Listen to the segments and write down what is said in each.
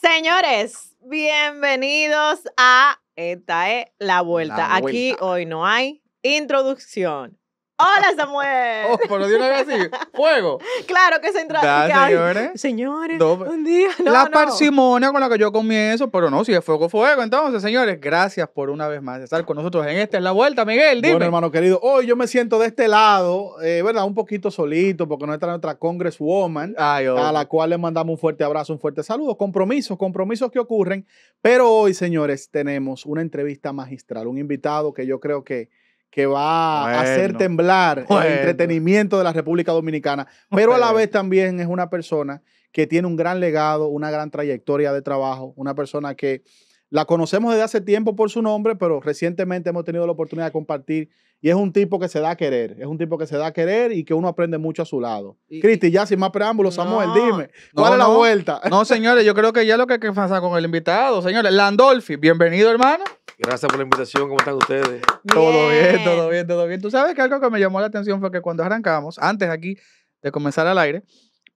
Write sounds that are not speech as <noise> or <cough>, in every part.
Señores, bienvenidos a esta es la vuelta. La vuelta. Aquí hoy no hay introducción. Hola Samuel. Oh, pero una vez así, fuego. Claro que se entra. Da, señores. señores, un día. la parsimonia con la que yo comienzo, pero no, si es fuego, fuego. Entonces, señores, gracias por una vez más estar con nosotros en esta en la vuelta, Miguel. Dime. Bueno, hermano querido, hoy yo me siento de este lado, eh, ¿verdad? Un poquito solito, porque no está nuestra Congresswoman, oh. a la cual le mandamos un fuerte abrazo, un fuerte saludo. Compromisos, compromisos que ocurren. Pero hoy, señores, tenemos una entrevista magistral, un invitado que yo creo que que va a hacer temblar el entretenimiento de la República Dominicana, pero a la vez también es una persona que tiene un gran legado, una gran trayectoria de trabajo, una persona que la conocemos desde hace tiempo por su nombre, pero recientemente hemos tenido la oportunidad de compartir y es un tipo que se da a querer, es un tipo que se da a querer y que uno aprende mucho a su lado. Cristi, ya sin más preámbulos, Samuel, dime, ¿cuál es la vuelta? No, señores, yo creo que ya lo que hay que pasa con el invitado, señores, Landolfi, bienvenido, hermano. Gracias por la invitación, ¿cómo están ustedes? Todo bien, todo bien, todo bien. Tú sabes que algo que me llamó la atención fue que cuando arrancamos, antes aquí de comenzar al aire,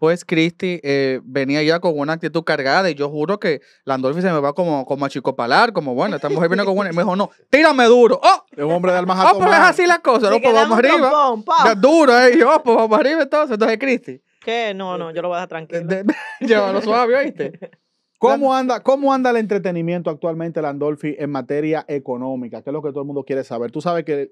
pues Cristi eh, venía ya con una actitud cargada y yo juro que Landolfi se me va como, como a palar como bueno, esta mujer viene con una Y me dijo, no, tírame duro. ¡Oh! Es un hombre de almas <laughs> ¡Oh, pues es así la cosa! No, pues vamos arriba. duro, eh. yo, oh, pues vamos arriba entonces. Entonces, Christie. ¿Qué? No, no, yo lo voy a dejar tranquilo. Lleva lo <laughs> llévalo suave, ¿oíste? <laughs> ¿Cómo anda, ¿Cómo anda el entretenimiento actualmente, Landolfi, en materia económica? ¿Qué es lo que todo el mundo quiere saber? Tú sabes que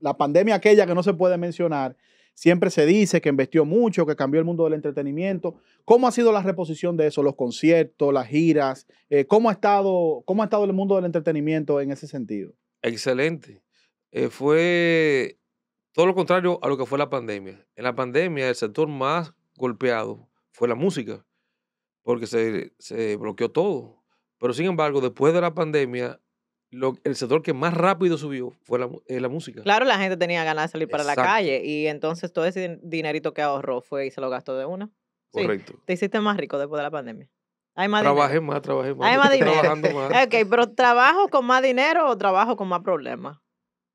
la pandemia aquella que no se puede mencionar, Siempre se dice que investió mucho, que cambió el mundo del entretenimiento. ¿Cómo ha sido la reposición de eso, los conciertos, las giras? Eh, ¿cómo, ha estado, ha estado el mundo del entretenimiento en ese sentido? Excelente. Eh, fue todo lo contrario a lo que fue la pandemia. En la pandemia el sector más golpeado fue la música, porque se, se bloqueó todo. Pero sin embargo, después de la pandemia, el sector que más rápido subió fue eh, la, música. Claro, la gente tenía ganas de salir para la calle y entonces todo ese dinerito que ahorró fue y se lo gastó de una. Correcto. te hiciste más rico después de la pandemia. Hay más trabajé más, trabajé más. Trabajando <laughs> más. Ok, pero ¿trabajo con más dinero o trabajo con más problemas?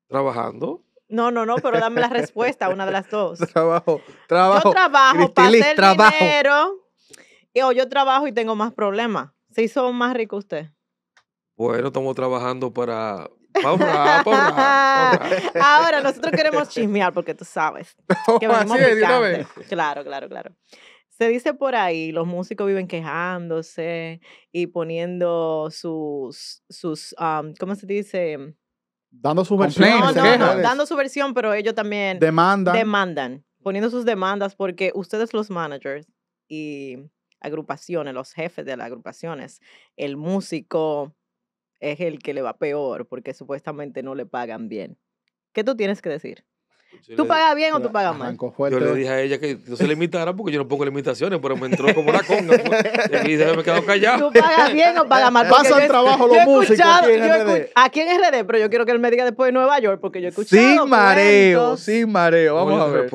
Trabajando. No, no, no, pero dame la respuesta, una de las dos. <laughs> Trabajo, trabajo. Yo trabajo para hacer dinero. Y, yo trabajo y tengo más problemas. ¿Se hizo más rico usted? Bueno, pues, estamos trabajando para... <laughs> Ahora, nosotros queremos chismear porque tú sabes. <laughs> Que Claro, claro, claro. Se dice por ahí, los músicos viven quejándose y poniendo sus, sus um, ¿cómo se dice? Dando su versión. dando su versión, pero ellos también demandan. demandan, poniendo sus demandas porque ustedes los managers y agrupaciones, los jefes de las agrupaciones, el músico, es el que le va peor porque supuestamente no le pagan bien. ¿Qué tú tienes que decir? ¿Tú pagas bien o tú pagas mal? Yo le dije a ella que no se limitara porque yo no pongo limitaciones, pero me entró como la conga. <laughs> Pues. y se me quedó callado. ¿Tú pagas bien o pagas mal? vas Pasa trabajo los músicos aquí en RD. Aquí en RD, pero yo quiero que él me diga después de Nueva York porque yo he escuchado. Sin mareo, sin mareo. Vamos a ver.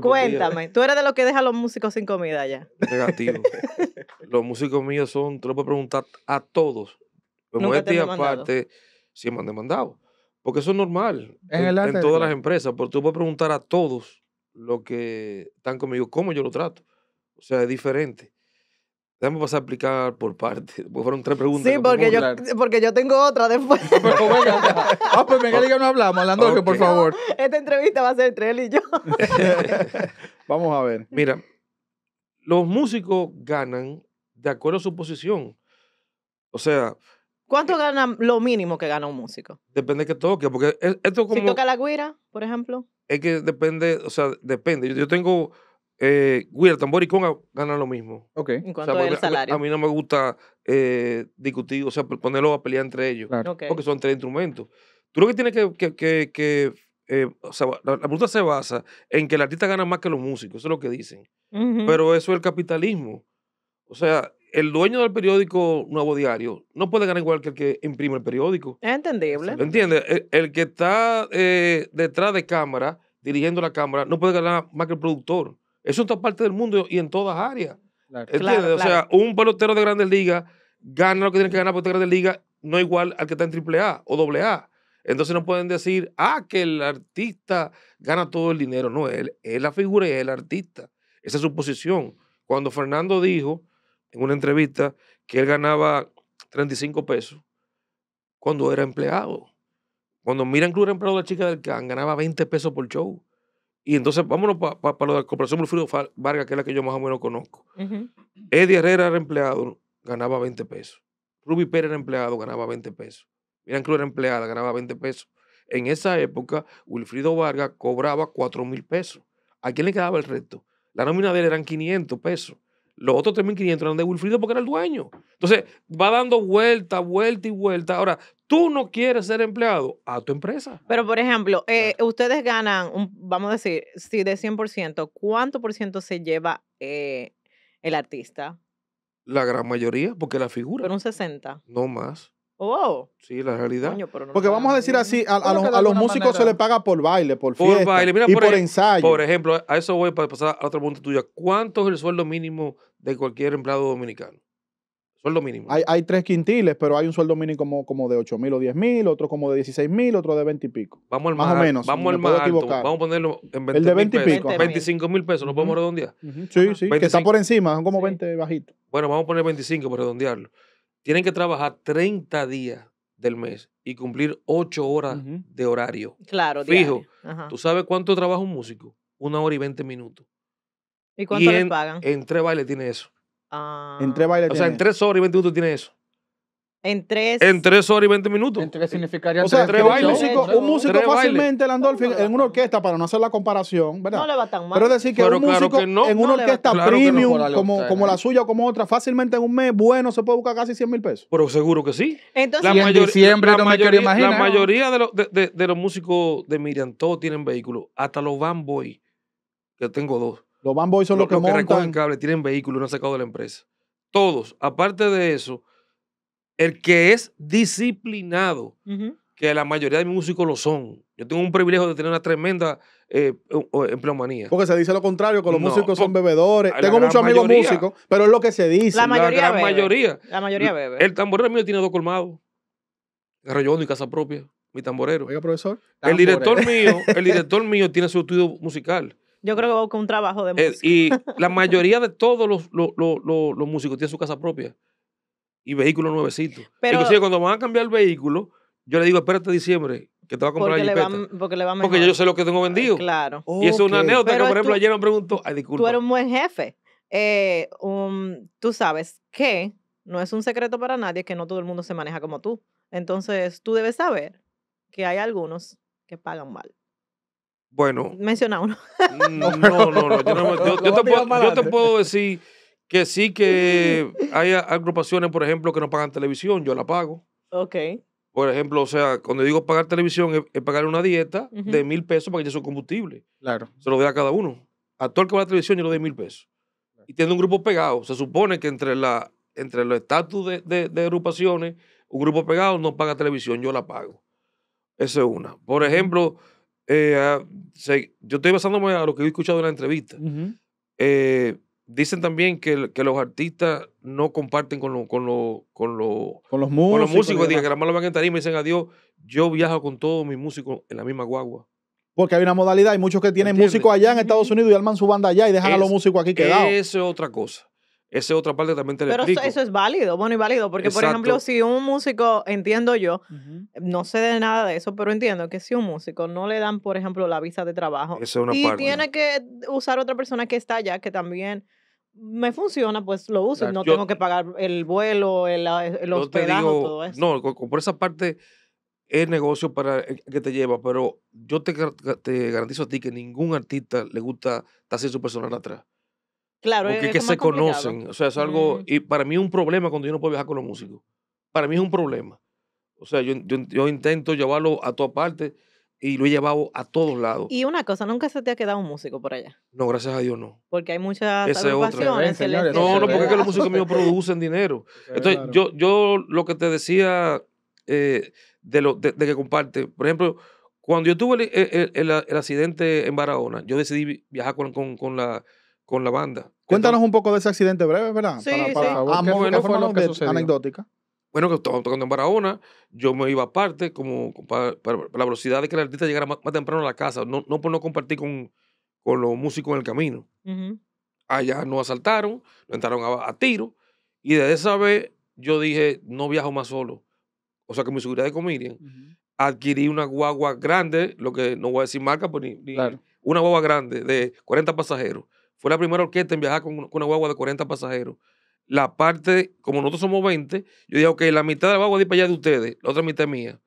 Cuéntame, tú eres de los que deja a los músicos sin comida ya. Negativo. <laughs> los músicos míos son, te lo puedo preguntar a todos. Pero Nunca te aparte, sí me han demandado. Porque eso es normal en, todas las empresas. Porque tú puedes preguntar a todos los que están conmigo cómo yo lo trato. O sea, es diferente. Déjame pasar a explicar por parte. fueron tres preguntas. Sí, porque yo, tengo otra después. <laughs> pero pues ah, pues y <laughs> diga, no hablamos, por favor. esta entrevista va a ser entre él y yo. <laughs> Vamos a ver. Mira, los músicos ganan de acuerdo a su posición. O sea, ¿Cuánto gana lo mínimo que gana un músico? Depende de que toque, porque esto como... Si toca la guira, por ejemplo. Es que depende, o sea, depende. Yo, tengo... Eh, guira, tambor y conga ganan lo mismo. Ok. ¿En cuanto a salario? A, mí no me gusta eh, discutir, o sea, ponerlo a pelear entre ellos. Porque son tres instrumentos. Tú lo que tienes que... que, que, eh, o sea, la, la, se basa en que el artista gana más que los músicos, eso es lo que dicen. Pero eso es el capitalismo. O sea, el dueño del periódico Nuevo Diario no puede ganar igual que el que imprime el periódico. Es entendible. ¿Entiendes? E, el, que está eh, detrás de cámara, dirigiendo la cámara, no puede ganar más que el productor. Eso todas parte del mundo y en todas áreas. ¿Entiendes? o sea, un pelotero de grandes ligas gana lo que tiene que ganar por de grandes ligas, no igual al que está en AAA o AA. Entonces no pueden decir, ah, que el artista gana todo el dinero. No, él es la figura y es el artista. Esa es su posición. Cuando Fernando dijo en una entrevista que él ganaba 35 pesos cuando era empleado. Cuando Miran Cruz era empleado de la chica del CAN, ganaba 20 pesos por show. Y entonces, vámonos para lo de la Corporación Wilfrido Vargas, que es la que yo más o menos conozco. Eddie Herrera era empleado, ganaba 20 pesos. Ruby Pérez era empleado, ganaba 20 pesos. Miran Cruz era empleada, ganaba 20 pesos. En esa época, Wilfrido Vargas cobraba 4 mil pesos. ¿A quién le quedaba el resto? La nómina de él eran 500 pesos. Los otros 3.500 eran de Wilfrido porque era el dueño. Entonces, va dando vuelta, vuelta y vuelta. Ahora, tú no quieres ser empleado a tu empresa. Pero, por ejemplo, eh, ustedes ganan, vamos a decir, si de 100%, ¿cuánto por ciento se lleva eh, el artista? La gran mayoría, porque la figura. Pero un 60. No más. Oh. Sí, la realidad. Porque vamos a decir así, a, los, músicos se les paga por baile, por fiesta por y por, ensayo. Por ejemplo, a eso voy para pasar a otro punto tuyo, ¿Cuánto es el sueldo mínimo de cualquier empleado dominicano? Sueldo mínimo. Hay, tres quintiles, pero hay un sueldo mínimo como, como de 8 mil o 10 mil, otro como de 16 mil, otro de 20 y pico. Vamos al más, o menos. Vamos al más alto. Vamos a ponerlo en 20 El de 20 y pico. 25 mil pesos, lo podemos redondear. Sí, sí, que está por encima, son como 20 bajitos. Bueno, vamos a poner 25 para redondearlo tienen que trabajar 30 días del mes y cumplir 8 horas de horario. Claro, Fijo. ¿Tú sabes cuánto trabaja un músico? Una hora y 20 minutos. ¿Y cuánto le pagan? En tres bailes tiene eso. Ah. En tres bailes O sea, en tres horas y 20 minutos tiene eso. En tres. En tres horas y veinte minutos. En significaría tres Un músico, un músico fácilmente, el Landolfi, en una orquesta, para no hacer la comparación, ¿verdad? No le va tan mal. Pero decir que un músico en una orquesta premium, como, como la suya o como otra, fácilmente en un mes bueno se puede buscar casi 100 mil pesos. Pero seguro que sí. Entonces, la diciembre mayoría, La mayoría de, los, músicos de Miriam, todos tienen vehículos. Hasta los Van Boy, que tengo dos. Los Van Boy son los, que, los que recogen cable, tienen vehículos, no han sacado de la empresa. Todos. Aparte de eso el que es disciplinado, que la mayoría de mis músicos lo son. Yo tengo un privilegio de tener una tremenda eh, empleomanía. Porque se dice lo contrario, que los músicos son bebedores. Tengo muchos amigos músicos, pero es lo que se dice. La mayoría la mayoría. La mayoría bebe. El tamborero mío tiene dos colmados. Rayondo y Casa Propia, mi tamborero. Oiga, profesor. El director mío, <laughs> el director mío tiene su estudio musical. Yo creo que con un trabajo de eh, música. y la <laughs> mayoría de todos los, los, los músicos tienen su casa propia y vehículos nuevecitos. Pero, cuando van a cambiar el vehículo, yo le digo, espérate diciembre, que te va a comprar el la porque yo sé lo que tengo eh, vendido. claro. Y es una anécdota que, por ejemplo, ayer me preguntó, ay, disculpa. Tú eres un buen jefe. Eh, um, tú sabes que no es un secreto para nadie que no todo el mundo se maneja como tú. Entonces, tú debes saber que hay algunos que pagan mal. Bueno. Menciona uno. Mm, no, no, no. yo te puedo decir que sí que <laughs> hay agrupaciones, por ejemplo, que no pagan televisión, yo la pago. Ok. Por ejemplo, o sea, cuando digo pagar televisión, es, pagar una dieta de mil pesos para que yo su combustible. Claro. Se lo vea a cada uno. A todo que va a la televisión, yo le doy mil pesos. Y tiene un grupo pegado. Se supone que entre la entre los estatus de, agrupaciones, un grupo pegado no paga televisión, yo la pago. Esa es una. Por ejemplo, eh, ah, yo estoy basándome a lo que he escuchado en la entrevista. Dicen también que, los artistas no comparten con, con, con, los músicos. Con los músicos, digan, que la lo van a tarima y me dicen adiós. Yo viajo con todos mis músicos en la misma guagua. Porque hay una modalidad, hay muchos que tienen músicos allá en Estados Unidos y arman su banda allá y dejan a los músicos aquí quedados. Eso es otra cosa. Esa es otra parte también te Pero eso es válido, bueno y válido, porque por ejemplo, si un músico, entiendo yo, no sé de nada de eso, pero entiendo que si un músico no le dan, por ejemplo, la visa de trabajo, y tiene que usar otra persona que está allá, que también me funciona, pues lo uso. no tengo que pagar el vuelo, el, eh, el todo eso. No, por esa parte es negocio para eh, que te lleva, pero yo te, te garantizo a ti que ningún artista le gusta hacer su personal atrás. Claro, Porque es, e, que se conocen. O sea, es algo. Mm. Y para mí es un problema cuando yo no puedo viajar con los músicos. Para mí es un problema. O sea, yo, yo, yo intento llevarlo a toda parte y lo he llevado a todos lados. Y una cosa, ¿nunca se te ha quedado un músico por allá? No, gracias a Dios no. Porque hay muchas Esa No, no, porque es que los músicos míos <laughs> producen dinero. Entonces, yo, yo lo que te decía eh, de, lo, de, que comparte, por ejemplo, cuando yo tuve el, accidente en Barahona, yo decidí viajar con, la, con la banda. Cuéntanos un poco de ese accidente breve, ¿verdad? Sí, para, sí. fue que Anecdótica. Bueno, que tocando en Barahona, yo me iba aparte, como para, la velocidad de que el artista llegara más, temprano a la casa, no, no por no compartir con, con, los músicos en el camino. Allá nos asaltaron, nos entraron a, tiro, y desde esa vez yo dije, no viajo más solo. O sea que mi seguridad de comida Adquirí una guagua grande, lo que no voy a decir marca, pero pues, una guagua grande de 40 pasajeros. Fue la primera orquesta en viajar con una guagua de 40 pasajeros la parte, como nosotros somos 20, yo dije, ok, la mitad de la guagua ir para allá de ustedes, la otra mitad es mía.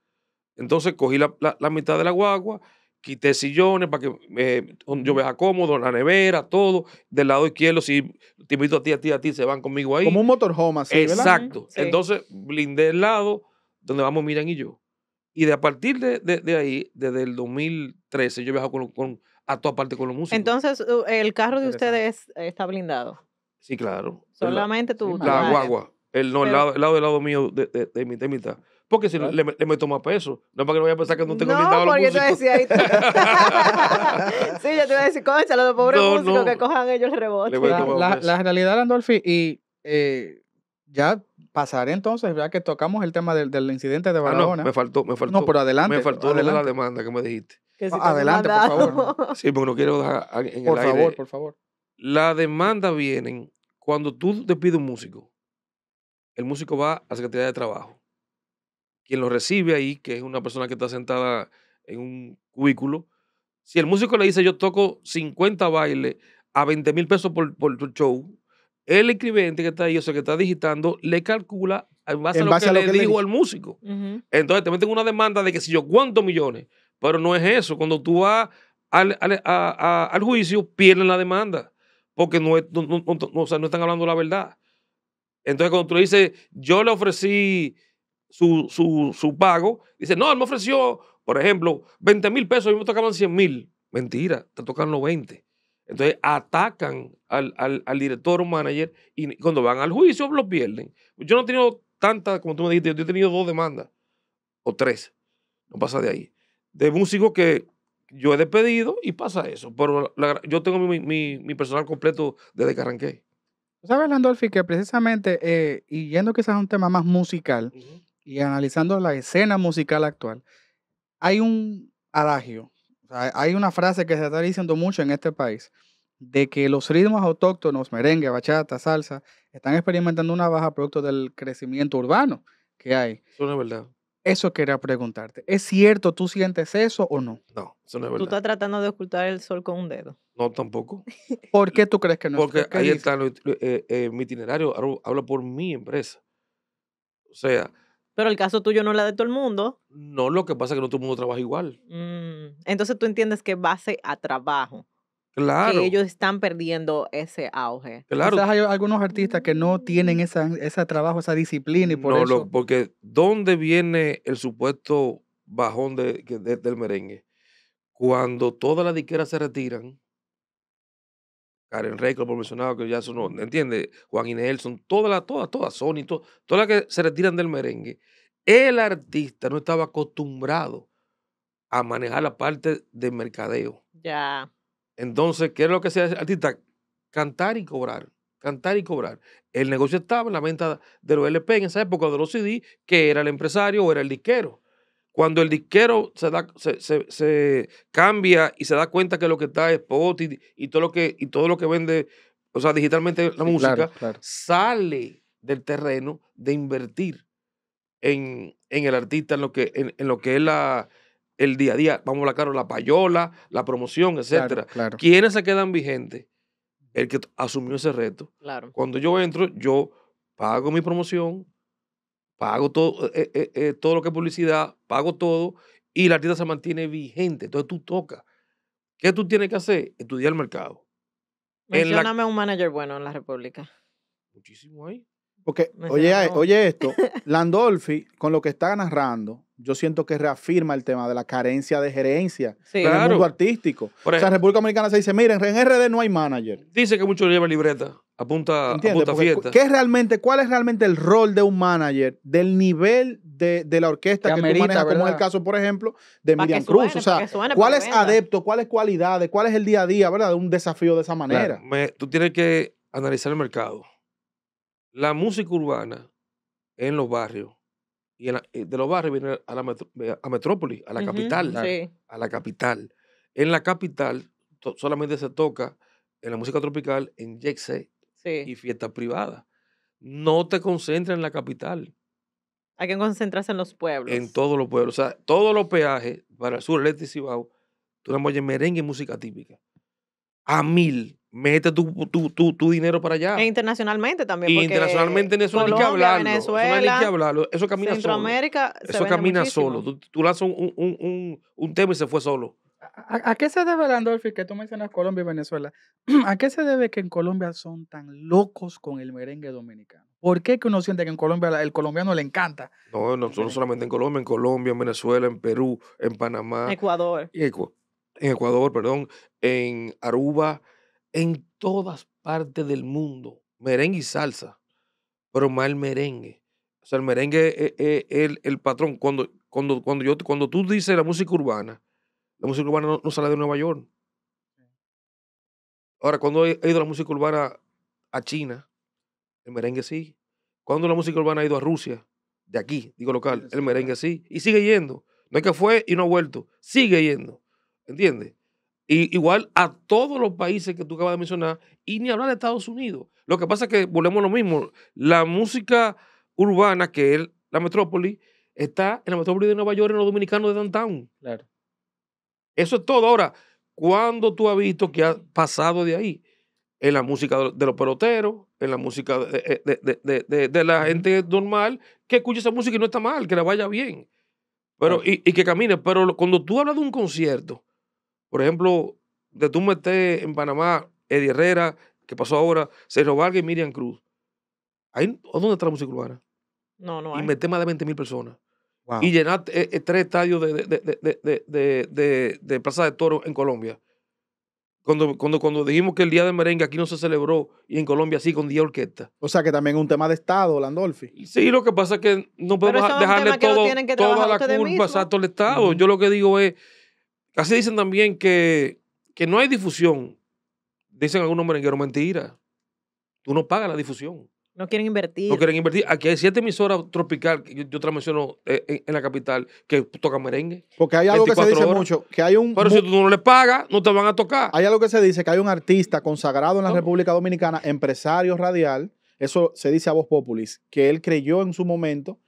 Entonces cogí la, mitad de la guagua, quité sillones para que eh, yo vea cómodo, la nevera, todo. Del lado izquierdo, si te invito a ti, a ti, a ti, se van conmigo ahí. Como un motorhome así, Exacto. Entonces blindé el lado donde vamos Miran y yo. Y de a partir de, de, ahí, desde el 2013, yo viajo con, a toda parte con los músicos. Entonces, el carro de ustedes está blindado. Sí, claro. Solamente tú. La, guagua. El, no, lado, el lado mío de, de, de mitad Porque si le, le, meto más peso. No para que no vaya a pensar que no tengo ni no, a los músicos. ahí <laughs> sí, yo te voy a decir, a los pobres músicos que cojan ellos el rebote. La, la, realidad, Andolfi, y eh, ya pasaré entonces, ya que tocamos el tema del, incidente de ah, Barahona. Ah, me faltó, me faltó. No, pero adelante. Me faltó adelante. la demanda que me dijiste. Ah, adelante, por favor. sí, porque no quiero dejar en el aire. Por favor, por favor la demanda viene cuando tú te pides un músico. El músico va a la Secretaría de Trabajo. Quien lo recibe ahí, que es una persona que está sentada en un cubículo, si el músico le dice yo toco 50 bailes a 20 mil pesos por, tu show, el escribiente que está ahí, o sea, que está digitando, le calcula en base, a, lo que, le, dijo al músico. Entonces te meten una demanda de que si yo cuántos millones, pero no es eso. Cuando tú vas al, al juicio, pierden la demanda porque no, no, están hablando la verdad. Entonces, cuando tú le dices, yo le ofrecí su, pago, dice, no, él me ofreció, por ejemplo, 20 mil pesos y me tocaban 100 mil. Mentira, te tocan los 20. Entonces atacan al, al director o manager y cuando van al juicio los pierden. Yo no he tenido tantas, como tú me dijiste, yo he tenido dos demandas o tres. No pasa de ahí. De músicos que yo he despedido y pasa eso. Pero yo tengo mi, personal completo desde que arranqué. Sabes, Landolfi, que precisamente, eh, y yendo quizás a un tema más musical y analizando la escena musical actual, hay un adagio, hay una frase que se está diciendo mucho en este país, de que los ritmos autóctonos, merengue, bachata, salsa, están experimentando una baja producto del crecimiento urbano que hay. Eso no es verdad. Eso quería preguntarte. ¿Es cierto, tú sientes eso o no? No, eso no es verdad. Tú estás tratando de ocultar el sol con un dedo. No, tampoco. ¿Por qué tú crees que no? Porque ahí está eh, eh, mi itinerario, habla por mi empresa. O sea. Pero el caso tuyo no es la de todo el mundo. No, lo que pasa es que no todo el mundo trabaja igual. Mm, entonces tú entiendes que base a trabajo. Claro. Que ellos están perdiendo ese auge. Claro. Quizás hay algunos artistas que no tienen mm. esa, ese trabajo, esa disciplina y por no, eso... No, porque ¿dónde viene el supuesto bajón de, del merengue? Cuando todas las disqueras se retiran, Karen Rey por mencionado, que ya eso no, ¿entiende? Juan y Nelson, todas las, todas, todas, Sony, todas, todas las que se retiran del merengue. El artista no estaba acostumbrado a manejar la parte de mercadeo. Ya. Entonces, ¿qué es lo que se hace artista? Cantar y cobrar. Cantar y cobrar. El negocio estaba en la venta de los LP en esa época de los CD, que era el empresario o era el disquero. Cuando el disquero se, da, se, cambia y se da cuenta que lo que está es pot y, todo, lo que, y todo lo que vende, o sea, digitalmente la música, sale del terreno de invertir en, el artista, en lo que, en lo que es la, el día a día, vamos a hablar claro, la payola, la promoción, etcétera. ¿Quiénes se quedan vigentes? El que asumió ese reto. Cuando yo entro, yo pago mi promoción, pago todo, eh, eh, eh, todo lo que es publicidad, pago todo y la artista se mantiene vigente. Entonces tú tocas. ¿Qué tú tienes que hacer? Estudiar el mercado. Mencioname a un manager bueno en la República. Muchísimo ahí. Porque, oye, oye esto, Landolfi, con lo que está narrando, yo siento que reafirma el tema de la carencia de gerencia en el mundo artístico. o sea, en República Dominicana se dice, miren, en RD no hay manager. Dice que muchos llevan libreta, apunta, apunta fiesta. realmente, ¿Cuál es realmente el rol de un manager del nivel de, la orquesta que, tú manejas, como es el caso, por ejemplo, de Miriam Cruz? O sea, ¿cuál es adepto, ¿Cuál es cualidades, cuál es el día a día, verdad, de un desafío de esa manera? tú tienes que analizar el mercado. La música urbana en los barrios y eh, de los barrios vienen a la a metrópoli, a la capital. A la capital. En la capital solamente se toca en la música tropical, en Jexe y fiestas privadas. No te concentras en la capital. Hay que concentrarse en los pueblos. En todos los pueblos. O sea, todos los peajes para el sur, el este y Cibao, tú le merengue y música típica. A mil mete tu, dinero para allá. E internacionalmente también. Porque internacionalmente eso Colombia, no hay que Venezuela, eso no hay que hablarlo. Eso camina solo. eso camina solo. Tú, tú lanzas un, tema y se fue solo. ¿A, qué se debe, Landolfi, que tú mencionas Colombia y Venezuela? <clears throat> ¿A qué se debe que en Colombia son tan locos con el merengue dominicano? ¿Por qué que uno siente que en Colombia el colombiano le encanta? No, no, solamente en Colombia, en Colombia, en Venezuela, en Perú, en Panamá. Ecuador. en Ecuador, perdón, en Aruba, en todas partes del mundo. Merengue y salsa, pero más el merengue. O sea, el merengue es, el, el, patrón. Cuando, cuando, cuando, yo, cuando tú dices la música urbana, la música urbana no, sale de Nueva York. Ahora, cuando he ido la música urbana a China, el merengue sí. Cuando la música urbana ha ido a Rusia, de aquí, digo local, el merengue sí. Y sigue yendo. No es que fue y no ha vuelto. Sigue yendo. ¿Entiendes? igual a todos los países que tú acabas de mencionar, y ni hablar de Estados Unidos. Lo que pasa es que volvemos a lo mismo. La música urbana, que es la metrópoli, está en la metrópoli de Nueva York, en los dominicanos de Downtown. Claro. Eso es todo. Ahora, ¿cuándo tú has visto que ha pasado de ahí? En la música de los peloteros, en la música de, la gente normal, que escuche esa música y no está mal, que la vaya bien. Pero, y, y que camine. Pero cuando tú hablas de un concierto, por ejemplo, de tú meter en Panamá Eddie Herrera, que pasó ahora, Cerro Vargas y Miriam Cruz. Ahí, ¿Dónde está la música urbana? No, no hay. Y meter más de 20 mil personas. Y llenar eh, eh, tres estadios de, Plaza de Toro en Colombia. Cuando, cuando, cuando dijimos que el Día de Merengue aquí no se celebró y en Colombia sí con 10 orquestas. O sea que también es un tema de Estado, Landolfi. Sí, lo que pasa es que no podemos dejarle todo, toda la culpa todo al Estado. Yo lo que digo es, Así dicen también que, no hay difusión. Dicen algunos merengueros, mentira. Tú no pagas la difusión. No quieren invertir. No quieren invertir. Aquí hay siete emisoras tropical, yo, yo te menciono eh, en, la capital, que tocan merengue. Porque hay algo que se dice mucho, que hay un... Pero si tú no le pagas, no te van a tocar. Hay algo que se dice, que hay un artista consagrado en la República Dominicana, empresario radial, eso se dice a Voz Populis, que él creyó en su momento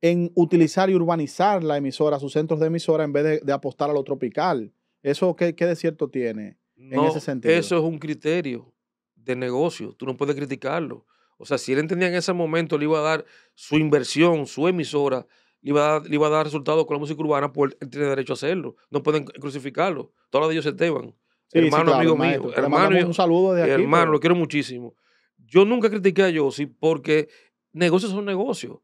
en utilizar y urbanizar la emisora, sus centros de emisora, en vez de, apostar a lo tropical. ¿Eso qué, qué tiene en ese sentido? Eso es un criterio de negocio, tú no puedes criticarlo. O sea, si él entendía en ese momento, le iba a dar su inversión, su emisora, le iba a dar, a dar resultados con la música urbana, pues él tiene derecho a hacerlo. No pueden crucificarlo. Todos los de ellos Esteban, hermano, amigo mío, hermano. Un saludo de aquí. Hermano, lo quiero muchísimo. Yo nunca critiqué a Yossi porque negocios son negocios.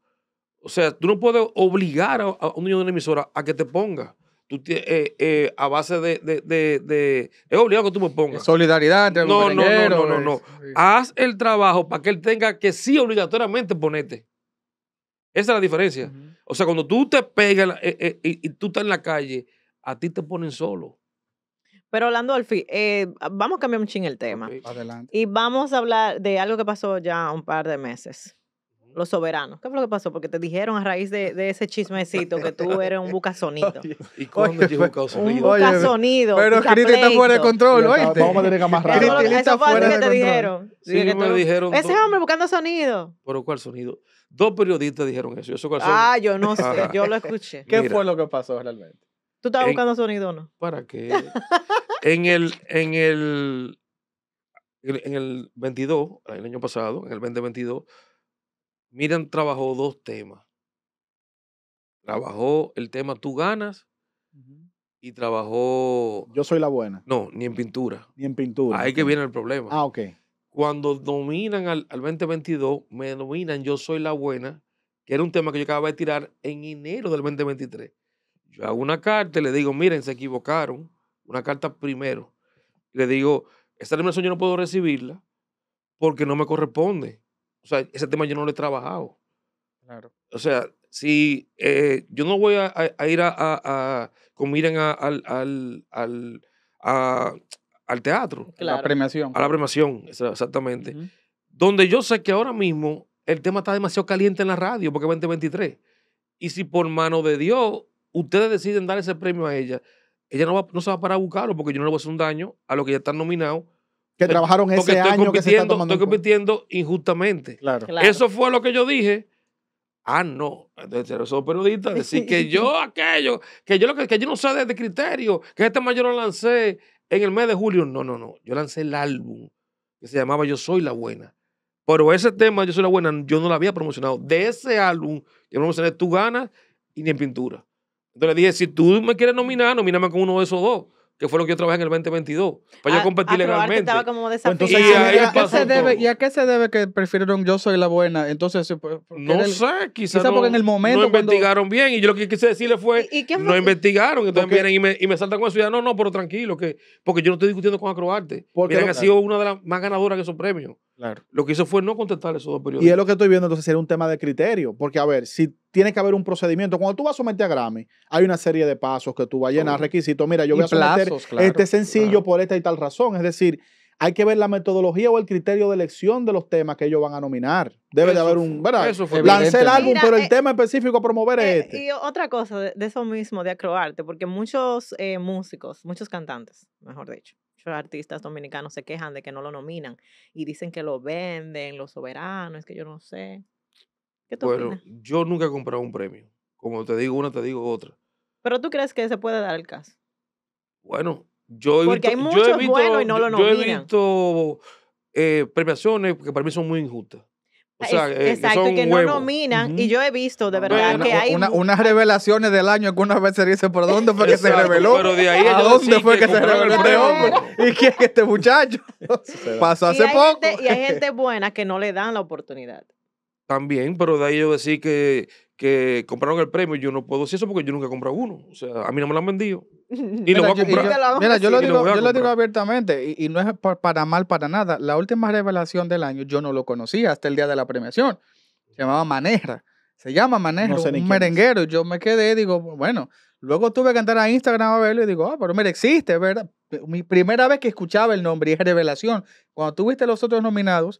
O sea, tú no puedes obligar a, un niño de una emisora a que te ponga. Tú, eh, eh, a base de, Es obligado que tú me pongas. Solidaridad entre no, no, no, no, no, Haz el trabajo para que él tenga que sí obligatoriamente ponerte. Esa es la diferencia. O sea, cuando tú te pegas eh, y, tú estás en la calle, a ti te ponen solo. Pero hablando al fin, vamos a cambiar un ching el tema. Adelante. Y vamos a hablar de algo que pasó ya un par de meses los soberanos. ¿Qué fue lo que pasó? Porque te dijeron a raíz de, ese chismecito que tú eres un buscasonito <laughs> ¿Y cuándo oye, yo bucasonido? Un bucasonido. Pero Cristi está fuera de control, ¿oíste? Vamos a tener que amarrar. fue fuera de que te dijeron. Sí, me dijeron. Ese hombre buscando sonido. ¿Pero cuál sonido? Dos periodistas dijeron eso. ¿Eso Ah, yo no sé. Yo lo escuché. <laughs> ¿Qué fue lo que pasó realmente? ¿Tú estabas buscando sonido o no? ¿Para qué? en el... En el en el 22, el año pasado, en el 2022, Miran trabajó dos temas. Trabajó el tema Tú ganas y trabajó... Yo soy la buena. No, ni en pintura. Ni en pintura. Ahí que viene el problema. Ah, ok. Cuando dominan al, al 2022, me dominan Yo soy la buena, que era un tema que yo acababa de tirar en enero del 2023. Yo hago una carta y le digo, miren, se equivocaron. Una carta primero. Le digo, esta numeración yo no puedo recibirla porque no me corresponde. O sea, ese tema yo no lo he trabajado. Claro. O sea, si eh, yo no voy a, ir a, Miren al, al, teatro. la premiación. A la premiación, exactamente. Donde yo sé que ahora mismo el tema está demasiado caliente en la radio, porque 2023. Y si por mano de Dios ustedes deciden dar ese premio a ella, ella no, no se va a parar a buscarlo porque yo no le voy a hacer un daño a lo que ya están nominados que eh, trabajaron ese año que Estoy compitiendo injustamente. Claro. Eso fue lo que yo dije. Ah, no. Entonces, esos periodistas decir que <laughs> yo aquello, que yo lo que, que yo no sé de, criterio, que este mayor lo lancé en el mes de julio. No, no, no. Yo lancé el álbum que se llamaba Yo Soy la Buena. Pero ese tema, Yo Soy la Buena, yo no lo había promocionado. De ese álbum, yo promocioné. Tu Tú Ganas y ni en pintura. Entonces le dije, si tú me quieres nominar, nomíname con uno de esos dos que fue lo que yo trabajé en el 2022, para yo competir legalmente. y, a, qué se debe, que prefirieron yo soy la buena? Entonces, pues, no sé, quizás no, no investigaron bien. Y yo lo que quise decirle fue, no investigaron. Entonces vienen y me, y me, saltan con eso. Y ya, no, no, pero tranquilo, que porque yo no estoy discutiendo con Acroarte. Miren, ha sido una de las más ganadoras de esos premios. Claro. Lo que hizo fue no contestar esos dos periodos Y es lo que estoy viendo, entonces sería un tema de criterio. Porque, a ver, si tiene que haber un procedimiento, cuando tú vas a someter a Grammy, hay una serie de pasos que tú vas a llenar, requisitos. Mira, yo voy a someter este, este sencillo por esta y tal razón. Es decir, hay que ver la metodología o el criterio de elección de los temas que ellos van a nominar. Debe de haber un. ¿verdad? Lancé el álbum, pero el eh, tema específico a promover es eh, este. Y otra cosa de, eso mismo, de acroarte, porque muchos eh, músicos, muchos cantantes, mejor dicho, artistas dominicanos se quejan de que no lo nominan y dicen que lo venden, los soberanos, es que yo no sé. ¿Qué tú bueno, yo nunca he comprado un premio. Como te digo una, te digo otra. Pero tú crees que se puede dar el caso. Bueno, yo he Porque visto, hay y no lo nominan. Yo he visto eh, premiaciones que para mí son muy injustas. Eh, exacto, que, que no nominan. Y yo he visto de verdad que hay. unas revelaciones del año que una vez se dice: ¿por dónde fue que se reveló? Pero dónde fue que, se reveló este hombre? ¿Y quién es este muchacho? Pasó hace poco. y hay gente buena que no le dan la oportunidad. También, pero de ahí yo decir que que compraron el premio, yo no puedo decir eso porque yo nunca he comprado uno. O sea, a mí no me lo han vendido. <laughs> Y lo voy a comprar. Yo, mira, yo, lo digo, yo lo digo abiertamente y, no es para mal, para nada. La última revelación del año yo no lo conocía hasta el día de la premiación. Se llamaba Manejra. Se llama Manejra, un merenguero. yo me quedé y digo, bueno, luego tuve que entrar a Instagram a verlo y digo, ah, pero mira, existe, ¿verdad? Mi primera vez que escuchaba el nombre y es revelación. Cuando tuviste los otros nominados,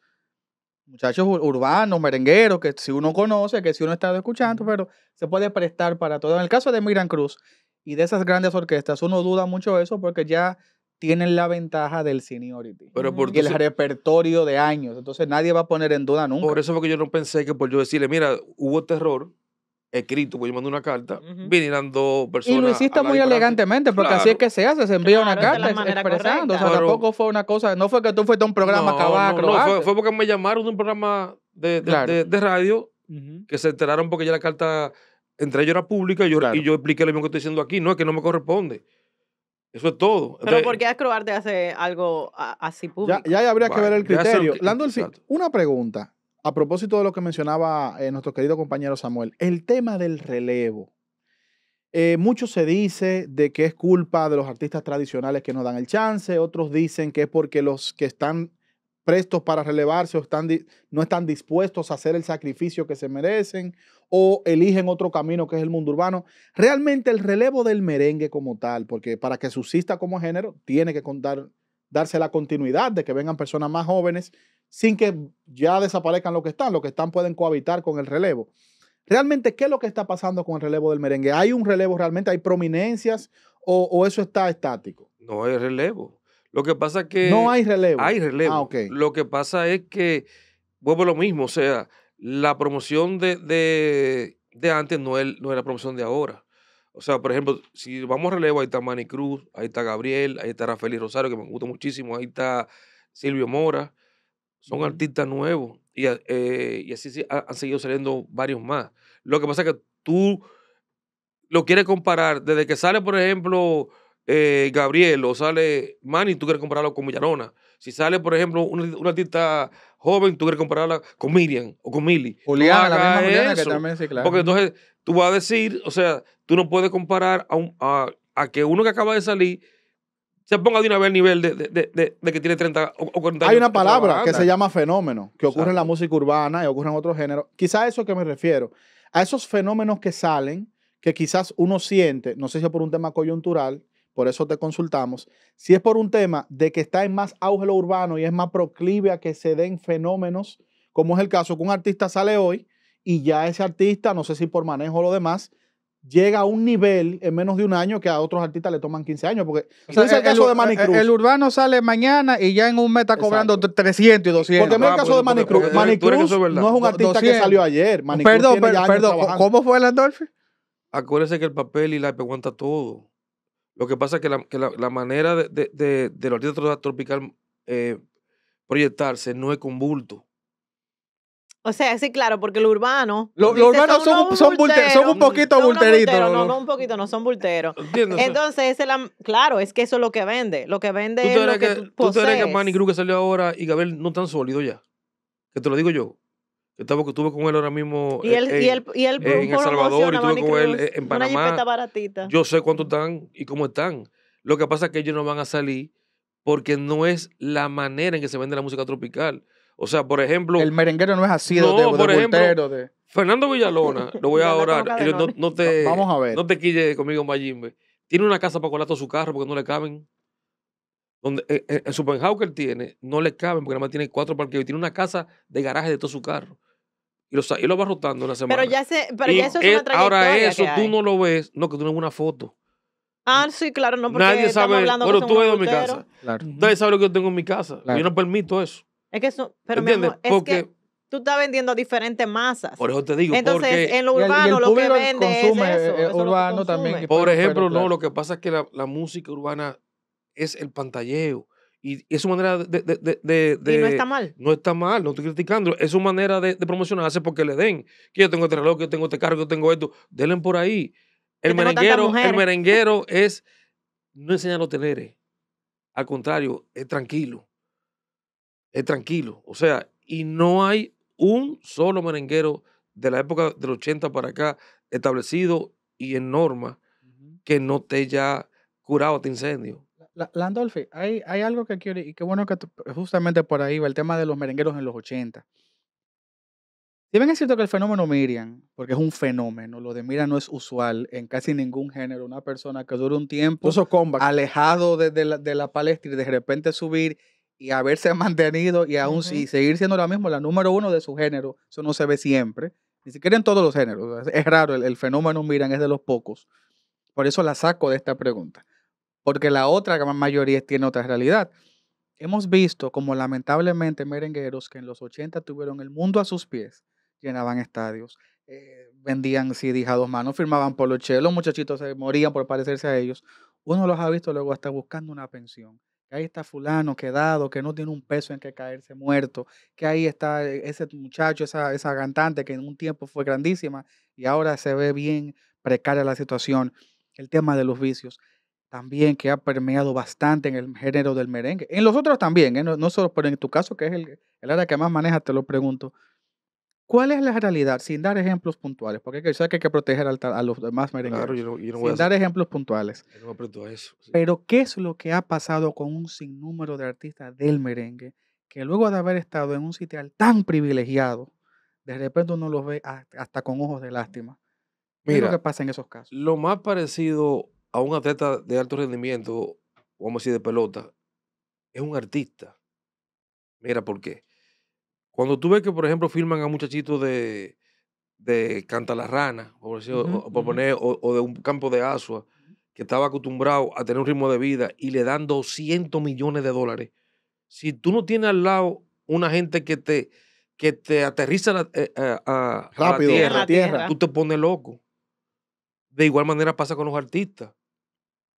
muchachos urbanos, merengueros, que si uno conoce, que si uno está escuchando, pero se puede prestar para todo. En el caso de Miran Cruz y de esas grandes orquestas, uno duda mucho eso porque ya tienen la ventaja del seniority y el repertorio de años. Entonces nadie va a poner en duda nunca. Por eso fue que yo no pensé que por yo decirle, mira, hubo terror, escrito, pues yo mandé una carta, dos personas. Y lo hiciste muy elegantemente, porque así es que se hace, se envía una carta expresando. O sea, tampoco fue una cosa, no fue que tú fuiste a un programa cabacro. No, no fue, fue, porque me llamaron de un programa de, radio que se enteraron porque ya la carta entre ellos era pública y yo, expliqué lo mismo que estoy diciendo aquí. No, es que no me corresponde. Eso es todo. Pero ¿por qué Acroarte hace algo así público? Ya, habría que ver el criterio. una pregunta. A propósito de lo que mencionaba eh, nuestro querido compañero Samuel, el tema del relevo. Eh, mucho se dice de que es culpa de los artistas tradicionales que no dan el chance, otros dicen que es porque los que están prestos para relevarse o están no están dispuestos a hacer el sacrificio que se merecen o eligen otro camino que es el mundo urbano. Realmente el relevo del merengue como tal, porque para que subsista como género, tiene que contar, darse la continuidad de que vengan personas más jóvenes sin que ya desaparezcan los que están. Los que están pueden cohabitar con el relevo. Realmente, ¿qué es lo que está pasando con el relevo del merengue? ¿Hay un relevo realmente? ¿Hay prominencias o, eso está estático? No hay relevo. Lo que pasa es que... No hay relevo. Hay relevo. Ah, okay. Lo que pasa es que, vuelvo a lo mismo, o sea, la promoción de, antes no es, no es la promoción de ahora. O sea, por ejemplo, si vamos a relevo, ahí está Manny Cruz, ahí está Gabriel, ahí está Rafael y Rosario, que me gusta muchísimo, ahí está Silvio Mora son artistas nuevos y, eh, así han, seguido saliendo varios más. Lo que pasa es que tú lo quieres comparar, desde que sale, por ejemplo, eh, Gabriel o sale Manny, tú quieres compararlo con Villarona. Si sale, por ejemplo, un, artista joven, tú quieres compararla con Miriam o con Milly. Juliana, la misma Juliana que también sí, claro. Porque entonces tú vas a decir, o sea, tú no puedes comparar a, a que uno que acaba de salir se ponga de una vez el nivel de, que tiene 30 o, 40 años. Hay una palabra que se llama fenómeno, que ocurre en la música urbana y ocurre en otros géneros. Quizás a eso que me refiero, a esos fenómenos que salen, que quizás uno siente, no sé si es por un tema coyuntural, por eso te consultamos, si es por un tema de que está en más auge urbano y es más proclive a que se den fenómenos, como es el caso que un artista sale hoy y ya ese artista, no sé si por manejo o lo demás, llega a un nivel en menos de un año que a otros artistas le toman 15 años. Porque es el, caso de Manicruz. El, urbano sale mañana y ya en un mes está cobrando 300 y 200. Porque en el ah, caso pues, de Manicruz, Cruz. Eh, eh, no es un artista que salió ayer. perdón, perdón. ¿Cómo fue el Andorfi? Acuérdese que el papel y la IP aguanta todo. Lo que pasa es que la, que la, manera de, de, de, del tropical eh, proyectarse no es con bulto. O sea, sí, claro, porque lo urbano. Los urbanos son, un poquito bulteritos. No, no, no, un poquito, no, son bulteros. Entonces, es la, claro, es que eso es lo que vende. Lo que vende es lo que, tú, ¿tú que Manny Cruz que salió ahora y Gabriel no tan sólido ya? Que te lo digo yo. estaba, que estuve con él ahora mismo y él, en, eh, y él, y eh, en El Salvador y estuve con él eh, en Panamá. yo sé cuánto están y cómo están. Lo que pasa es que ellos no van a salir porque no es la manera en que se vende la música tropical. O sea, por ejemplo. El merenguero no es así de, de, Fernando Villalona, <laughs> lo voy a orar. No, te, Vamos a ver. No te quille conmigo, Mayimbe. Tiene una casa para colar todo su carro porque no le caben. Donde, el, el que él tiene, no le caben porque nada más tiene cuatro parqueos. Y tiene una casa de garaje de todo su carro. Y lo, va rotando una semana. Pero ya, se, pero ya eso es, una Ahora eso tú no lo ves. No, que tú no es una foto. Ah, sí, claro, no porque Nadie sabe. Pero tú ves mi casa. Nadie sabe lo que yo tengo en mi casa. Yo no permito eso. Es que eso, pero mi es que tú estás vendiendo diferentes masas. Por eso te digo. Entonces, en lo urbano, lo que vende es eso. urbano también. por ejemplo, no, lo que pasa es que la, música urbana es el pantalleo. Y es su manera de, Y no está mal. No está mal, no estoy criticando. Es su manera de, promocionarse porque le den. Que yo tengo este reloj, que yo tengo este carro, yo tengo esto. Denle por ahí. El merenguero, el merenguero es no enseñar los teleres. Al contrario, es tranquilo. Es tranquilo. O sea, y no hay un solo merenguero de la época del 80 para acá establecido y en norma que no te haya curado este incendio. Landolfi, hay, algo que quiero, y qué bueno que justamente por ahí va el tema de los merengueros en los 80. Si bien es cierto que el fenómeno Miriam, porque es un fenómeno, lo de Miriam no es usual en casi ningún género, una persona que dura un tiempo alejado de, la, de la palestra y de repente subir y haberse <laughs> mantenido y aún si seguir siendo la misma, la número uno de su género. Eso no se ve siempre, ni siquiera en todos los géneros. Es raro, el, fenómeno Miran es de los pocos. Por eso la saco de esta pregunta, porque la otra gran mayoría tiene otra realidad. Hemos visto como lamentablemente merengueros que en los 80 tuvieron el mundo a sus pies, llenaban estadios, eh, vendían CDs a dos manos, firmaban por los chelos, muchachitos se morían por parecerse a ellos. Uno los ha visto luego hasta buscando una pensión que ahí está fulano quedado, que no tiene un peso en que caerse muerto, que ahí está e, ese muchacho, esa, esa cantante que en un tiempo fue grandísima y ahora se ve bien precaria la situación. El tema de los vicios también que ha permeado bastante en el género del merengue. En los otros también, ¿eh? no, solo, pero en tu caso, que es el, el área que más manejas, te lo pregunto. ¿Cuál es la realidad? Sin dar ejemplos puntuales, porque yo sé que hay que proteger a los demás merengueros. Claro, yo no, sin dar ejemplos puntuales. Yo no eso. Pero, ¿qué es lo que ha pasado con un sinnúmero de artistas del merengue que luego de haber estado en un sitio tan privilegiado, de repente uno los ve hasta con ojos de lástima? ¿Qué es lo que pasa en esos casos? Lo más parecido a un atleta de alto rendimiento, vamos a decir de pelota, es un artista. Mira por qué. Cuando tú ves que, por ejemplo, filman a muchachitos de, de Canta la Rana, o, poner, o, de un campo de Asua, que estaba acostumbrado a tener un ritmo de vida y le dan 200 millones de dólares. Si tú no tienes al lado una gente que te, que te aterriza a, tierra, tú te pones loco. De igual manera pasa con los artistas.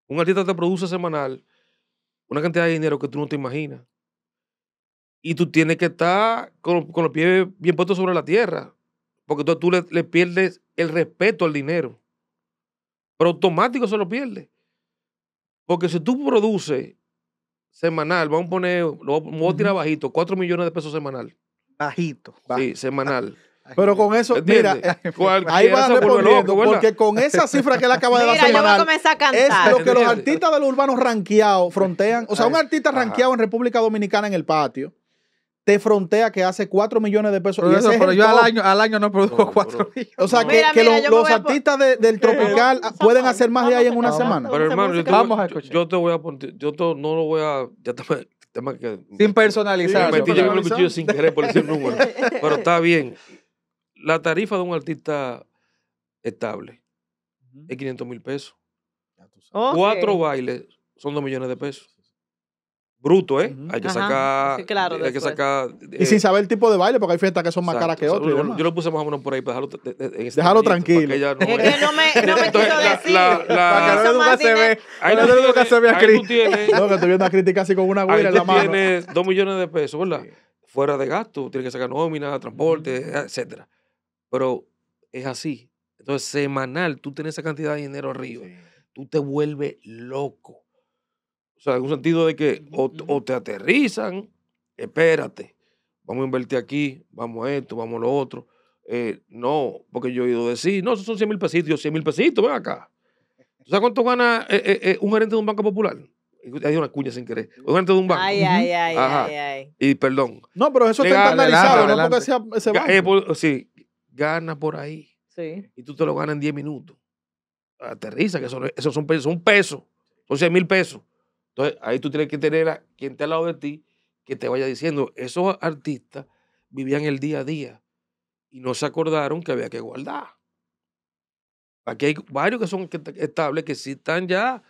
Un artista te produce semanal una cantidad de dinero que tú no te imaginas y tú tienes que estar con, los pies bien puestos sobre la tierra, porque tú, le, pierdes el respeto al dinero. Pero automático se lo pierde. Porque si tú produces semanal, vamos a poner, lo voy a tirar bajito, 4 millones de pesos semanal. Bajito. Sí, semanal. Pero con eso, mira, <laughs> ahí va respondiendo, porque con esa cifra que él acaba de dar <laughs> semanal, es lo que los artistas de los urbanos ranqueados frontean. O sea, un artista ranqueado en República Dominicana en el patio, te frontea que hace 4 millones de pesos. Pero, y pero yo al año, al año no produjo 4 millones. O sea, que, los, artistas del Tropical pueden hacer más de ahí en una semana. Pero hermano, yo te, vamos a escuchar. Yo, te voy a poner, yo no lo voy a, ya sin personalizar. sin querer por decir número. pero está bien. La tarifa de un artista estable es 500 mil pesos. Cuatro bailes son 2 millones de pesos bruto, ¿eh? Hay que sacar. claro, hay que sacar. y eh, sin saber el tipo de baile, porque hay fiestas que son más caras que otras. Yo, lo puse más o menos por ahí para dejarlo, Déjalo tranquilo. no me, no me quiero decir. no se ve. Ahí se ve No, que estuviera una crítica así con una Ahí en la mano. tienes dos millones de pesos, ¿verdad? Fuera de gasto, tienes que sacar nómina, transporte, eh, etcétera. Pero es así. Entonces, semanal, tú tienes esa cantidad de dinero arriba, tú te vuelves loco. O sea, en un sentido de que o, o te aterrizan, espérate, vamos a invertir aquí, vamos a esto, vamos a lo otro. Eh, no, porque yo he ido a decir, no, esos son 100 mil pesitos, yo 100 mil pesitos, ven acá. ¿Tú sabes cuánto gana eh, eh, un gerente de un banco popular? Hay una cuña sin querer. Un gerente de un banco. Ay, ay, ay, ay, ay. Y perdón. No, pero eso está estandarizado, no porque sea ese banco. sí, gana por ahí. Sí. Y tú te lo ganas en 10 minutos. Aterriza, que eso, son, pesos, son pesos. Son 100 mil pesos. Entonces, ahí tú tienes que tener a quien te al lado de ti que te vaya diciendo, esos artistas vivían el día a día y no se acordaron que había que guardar. Aquí hay varios que son estables, que sí están ya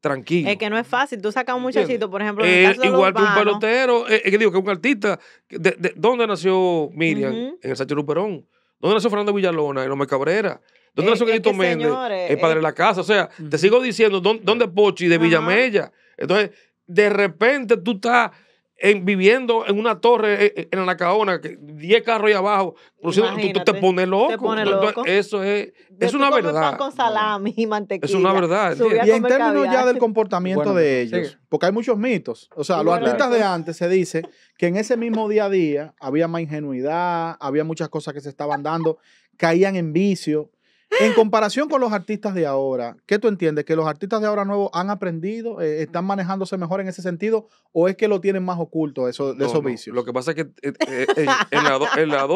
tranquilos. Es que no es fácil. Tú sacas a un muchachito, por ejemplo. En el eh, igual que un pelotero. Eh, es que digo que un artista. De, ¿Dónde nació Miriam? En el Sánchez Luperón. ¿Dónde nació Fernando Villalona? En Lomé Cabrera. ¿Dónde nació Benito Méndez? el padre de la casa. O sea, te sigo diciendo, ¿dónde, es Pochi de Villamella? Entonces, de repente tú estás viviendo en una torre eh, eh, en, la caona, 10 carros ahí abajo, tú, te pones loco. Te pone loco. eso es, una verdad. y Es una verdad. Y en términos ya del comportamiento de ellos, porque hay muchos mitos. O sea, los artistas de antes se dice que en ese mismo día a día había más ingenuidad, había muchas cosas que se estaban dando, caían en vicio. En comparación con los artistas de ahora, ¿qué tú entiendes? ¿Que los artistas de ahora nuevos han aprendido, eh, están manejándose mejor en ese sentido o es que lo tienen más oculto eso, de esos vicios? Lo que pasa es que eh, eh, en, las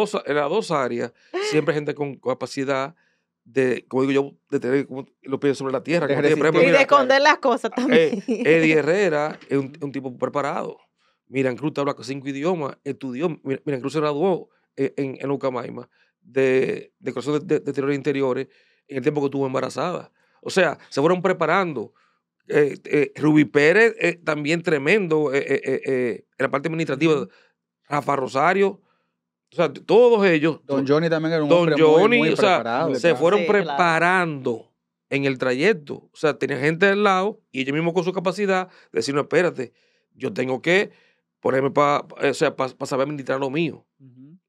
dos, áreas siempre hay gente con capacidad de, como digo yo, de tener los pies sobre la tierra. y de esconder las cosas también. Eddie Herrera es un, tipo preparado. Miran Cruz habla cinco idiomas, estudió, Miran Cruz se graduó en, en Ucamaima de corazón de, de, de interiores en el tiempo que estuvo embarazada. O sea, se fueron preparando. Eh, eh, Rubí Pérez también tremendo eh, en la parte administrativa. Rafa Rosario. O sea, todos ellos. Don Johnny también era un Don hombre muy, preparado. se fueron preparando en el trayecto. O sea, tenía gente al lado y ellos mismos con su capacidad decir, espérate, yo tengo que ponerme para o sea, saber administrar lo mío.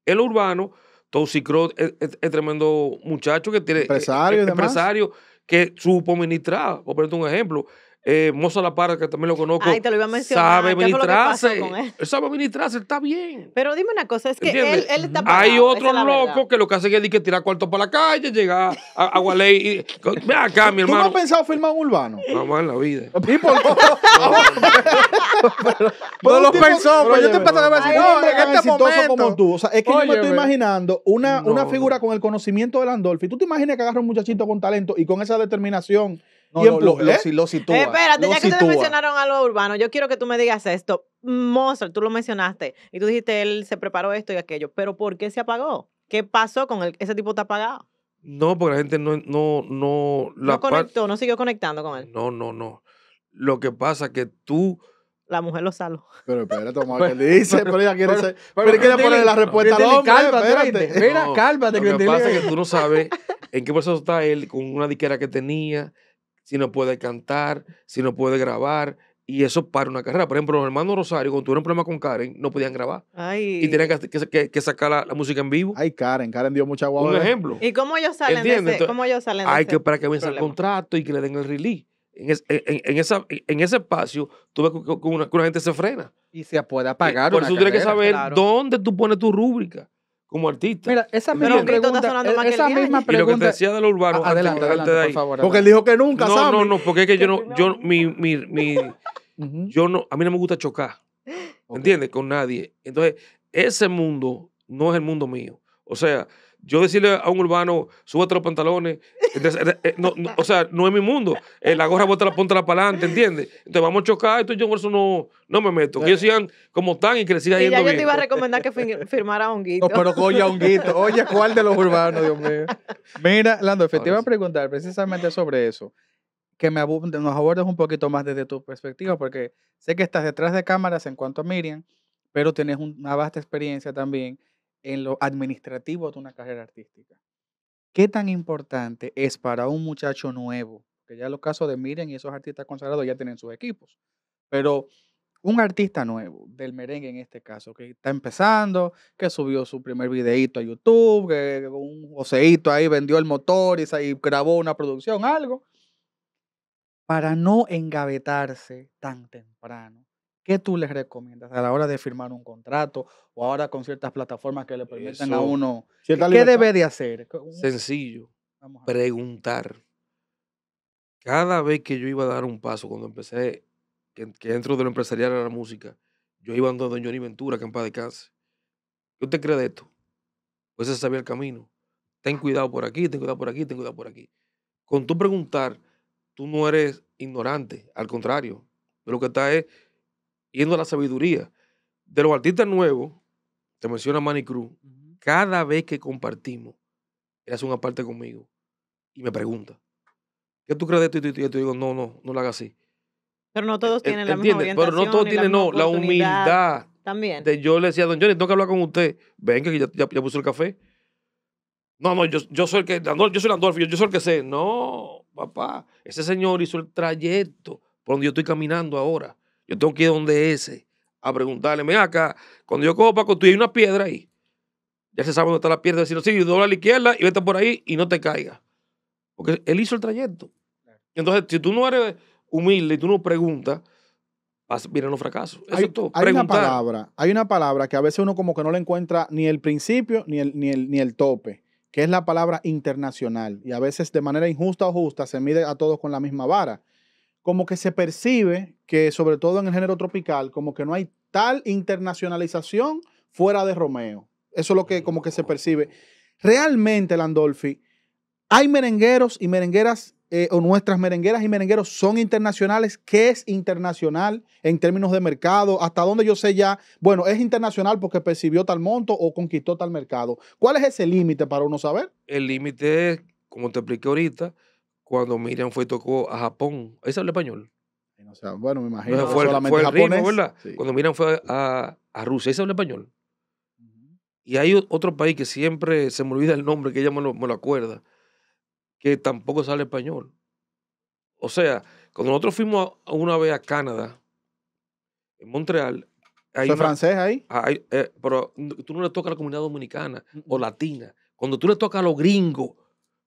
el urbano, Tosi es, es, tremendo muchacho que tiene. Eh, empresario. Eh, empresario que supo ministrar. Por un ejemplo, eh, La Parra, que también lo conozco. Ay, te lo iba a mencionar. Sabe ministrarse. Él sabe ministrarse, está bien. Pero dime una cosa, es que él, él, está parado, Hay otros locos que lo que hacen es que tirar cuartos para la calle, llegar a, Gualey. Y, acá, mi hermano. ¿Tú no has pensado firmar un urbano? Vamos en la vida. <laughs> no lo pensó. Pero yo te empecé a decir, no, que este exitoso como tú. O sea, es que yo me estoy imaginando una, figura con el conocimiento del Andolfi. ¿Tú te imaginas que agarra un muchachito con talento y con esa determinación no, eh, espérate, ya que ustedes te mencionaron algo urbano, yo quiero que tú me digas esto. Mozart, tú lo mencionaste y tú dijiste, él se preparó esto y aquello, pero ¿por qué se apagó? ¿Qué pasó con él? Ese tipo está apagado. No, porque la gente no... No, no, la no conectó, no siguió conectando con él. No, no, no. Lo que pasa es que tú... La mujer lo salvo Pero espérate, <laughs> ver ¿qué dice? Pero ella quiere, pero, pero, pero, quiere ponerle la respuesta al hombre. espérate. Mira, cálmate. Lo que pasa es que tú no sabes en qué proceso está él con una diquera que tenía si no puede cantar, si no puede grabar, y eso para una carrera. Por ejemplo, los hermanos Rosario, cuando tuvieron problemas con Karen, no podían grabar. Y tenían que, sacar la, música en vivo. Ay, Karen, Karen dio mucha guapa. Un ejemplo. ¿Y cómo ellos salen de ese, Hay que para que venza el contrato y que le den el release. En, esa, en ese espacio, tú ves que una, gente se frena. Y se puede eh, apagar. Por eso tú tienes que saber dónde tú pones tu rúbrica como artista. Mira, esa misma pregunta, e-, esa misma pregunta. Y lo que te decía de lo urbano, adelante, adelante, de ahí. porque él dijo que nunca, No, no, no, porque es que yo no, <laughs> yo, mi, mi, mi, yo no, a mí no me gusta chocar, ¿entiendes? Con nadie. Entonces, ese mundo no es el mundo mío. O sea, yo decirle a un urbano, súbete los pantalones, eh, eh, o sea, no es mi mundo. Eh, la gorra bota la punta la para adelante, ¿entiendes? Entonces vamos a chocar, entonces yo por eso no, no me meto. Que ellos sigan como están y que le siga ya yo te iba a recomendar que firmara a Honguito. No, pero oye, a Honguito, oye, ¿cuál de los urbanos, Dios mío? Mira, Lando, te iba a preguntar precisamente sobre eso que me nos abordes un poquito más desde tu perspectiva, porque sé que estás detrás de cámaras en cuanto a Miriam, pero tienes una vasta experiencia también en lo administrativo de una carrera artística. ¿Qué tan importante es para un muchacho nuevo? Que ya los casos de Miren y esos artistas consagrados ya tienen sus equipos. Pero un artista nuevo, del merengue en este caso, que está empezando, que subió su primer videíto a YouTube, que un Joseito ahí vendió el motor y grabó una producción, algo, para no engavetarse tan temprano ¿Qué tú les recomiendas a la hora de firmar un contrato o ahora con ciertas plataformas que le permiten a uno? ¿Qué debe de hacer? Sencillo. Preguntar. Cada vez que yo iba a dar un paso, cuando empecé, que, dentro de lo empresarial a la música, yo iba andando a Johnny Ventura, paz de Cáncer. ¿Qué te cree de esto? Pues ese sabía el camino. Ten cuidado por aquí, ten cuidado por aquí, ten cuidado por aquí. Con tu preguntar, tú no eres ignorante, al contrario. lo que está es yendo a la sabiduría. De los artistas nuevos, te menciona Manny Cruz, cada vez que compartimos, él hace una parte conmigo y me pregunta, ¿qué tú crees de esto? Y yo te digo, no, no, no lo hagas así. Pero no todos e-, e-, tienen la misma Pero no todos tienen, la humildad. También. yo le decía, a don Johnny, tengo que hablar con usted. Venga, que ya, ya, puso el café. No, no, yo, soy el que, yo soy el yo, soy el que sé. No, papá, ese señor hizo el trayecto por donde yo estoy caminando ahora. Yo tengo que ir donde ese a preguntarle, mira acá, cuando yo cojo para construir hay una piedra ahí. Ya se sabe dónde está la piedra, decirle, sí, dobla a la izquierda y vete por ahí y no te caiga Porque él hizo el trayecto. Entonces, si tú no eres humilde y tú no preguntas, vienen los fracasos. Eso hay, es todo. Hay una palabra, hay una palabra que a veces uno como que no le encuentra ni el principio ni el, ni el, ni el tope, que es la palabra internacional. Y a veces de manera injusta o justa se mide a todos con la misma vara como que se percibe que, sobre todo en el género tropical, como que no hay tal internacionalización fuera de Romeo. Eso es lo que como que se oh. percibe. Realmente, Landolfi, hay merengueros y merengueras, eh, o nuestras merengueras y merengueros son internacionales. ¿Qué es internacional en términos de mercado? ¿Hasta dónde yo sé ya? Bueno, es internacional porque percibió tal monto o conquistó tal mercado. ¿Cuál es ese límite para uno saber? El límite es, como te expliqué ahorita, cuando Miriam fue y tocó a Japón. ¿Ahí habla español? bueno, me imagino. fue, solamente japonés. ¿verdad? Cuando Miriam fue a, Rusia, ¿ahí se habla español? Y hay otro país que siempre se me olvida el nombre, que ella me lo, acuerda, que tampoco sale español. O sea, cuando nosotros fuimos una vez a Canadá, en Montreal. Hay francés ahí? Ah, eh, pero tú no le tocas a la comunidad dominicana o latina. Cuando tú le tocas a los gringos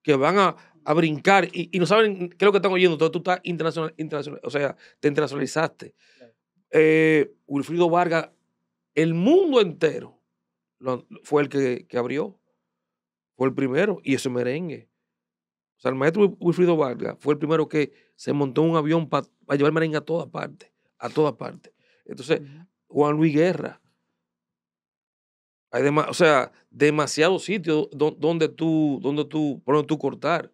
que van a, a brincar y, no saben qué es lo que están oyendo. Entonces tú estás internacional, internacional o sea, te internacionalizaste. Eh, Wilfrido Vargas, el mundo entero fue el que, abrió, fue el primero, y eso merengue. O sea, el maestro Wilfrido Vargas fue el primero que se montó un avión para llevar merengue a todas partes, a todas partes. Entonces, Juan Luis Guerra. Hay o sea, demasiados sitios donde tú, donde tú, donde tú cortar.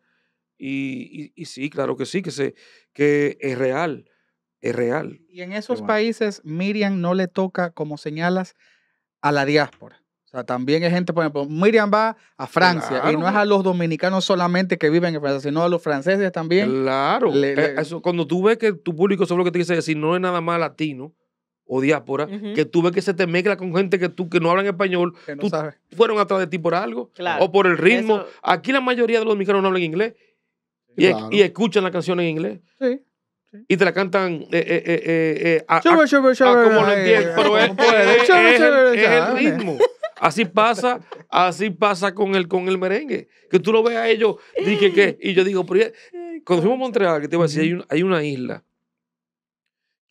Y, sí, claro que sí, que, se, que es real, es real. Y en esos países, Miriam no le toca, como señalas, a la diáspora. O sea, también hay gente, por ejemplo, Miriam va a Francia y no es a los dominicanos solamente que viven en Francia, sino a los franceses también. Claro. Eh, eso, cuando tú ves que tu público, solo lo que te dice decir, no es nada más latino o diáspora, que tú ves que se te mezcla con gente que tú que no hablan español, tú fueron atrás de ti por algo o por el ritmo. Aquí la mayoría de los dominicanos no hablan inglés y, escuchan la canción en inglés. Sí y te la cantan como lo Pero es, el, ritmo. Así pasa, así pasa con el, con el merengue. Que tú lo ves a ellos, y, y yo digo, cuando fuimos a Montreal, que te iba a decir, hay, una isla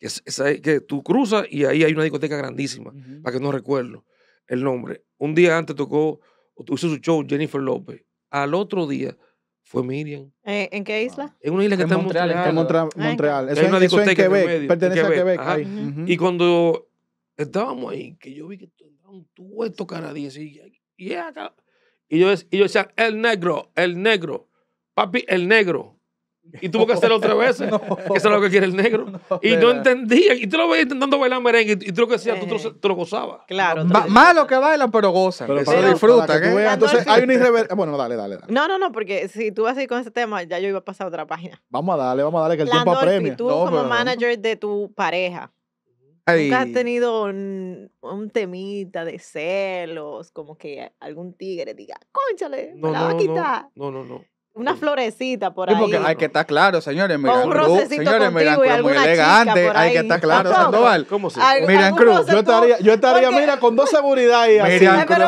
que, tú cruzas y ahí hay una discoteca grandísima, para que no recuerdo el nombre. Un día antes tocó, hizo su show Jennifer López. Al otro día fue Miriam. Eh, ¿En qué isla? En una isla que está en Montreal. Montreal. Ah, es una discoteca en Quebec. pertenece a Quebec. Y cuando estábamos ahí, que yo vi que un tueto canadiense. Y, y, y, yo, y yo decía, el negro, el negro. Papi, el negro. Y tuvo que hacerlo otra vez <laughs> eso es lo que quiere el negro. y no entendía. Y tú lo veías intentando bailar merengue. Y tú lo que decías, tú, eh, te lo gozabas. Claro. más malo que bailan, pero gozan. Pero, pero disfrutan. Entonces hay un irreverencia. Bueno, dale, dale, dale. No, no, no, porque si tú vas a ir con ese tema, ya yo iba a pasar otra página. Vamos a darle, vamos a darle, que el tiempo apremia. Tú, como manager de tu pareja, ¿Nunca has tenido un, temita de celos? Como que algún tigre diga, cónchale, me la va a quitar. No, no, no. Una florecita por sí, ahí. porque hay que estar claro, señores. Miran Cruz, señores, Miran Cruz muy elegante. Hay que estar claro, Sandoval. ¿Cómo se llama? Miran Cruz. Yo estaría, yo estaría mira, con dos seguridad ahí. Miran Cruz,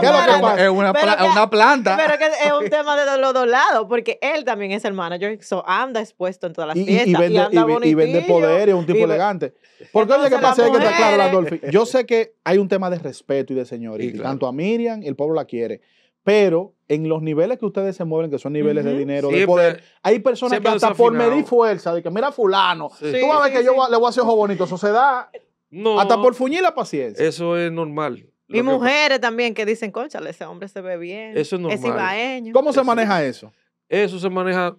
es, una, una planta. Pero que es un tema de los dos lados, porque él también es el manager, so anda expuesto en todas las fiestas. Y, vende, y, y vende, poder, es un tipo elegante. Porque oye, que pasa, hay que estar claro, Adolfi. Yo sé que hay un tema de respeto y de señoría. tanto a Miriam, el pueblo la quiere. Pero en los niveles que ustedes se mueven, que son niveles de dinero, de poder, hay personas que hasta por medir fuerza, de que mira fulano, tú vas a ver que yo le voy a hacer ojo bonito, eso se da no, hasta por fuñir la paciencia. Eso es normal. Y mujeres también que dicen, conchale, ese hombre se ve bien. Eso es normal. Es ibaeño. ¿Cómo se maneja eso? Eso se maneja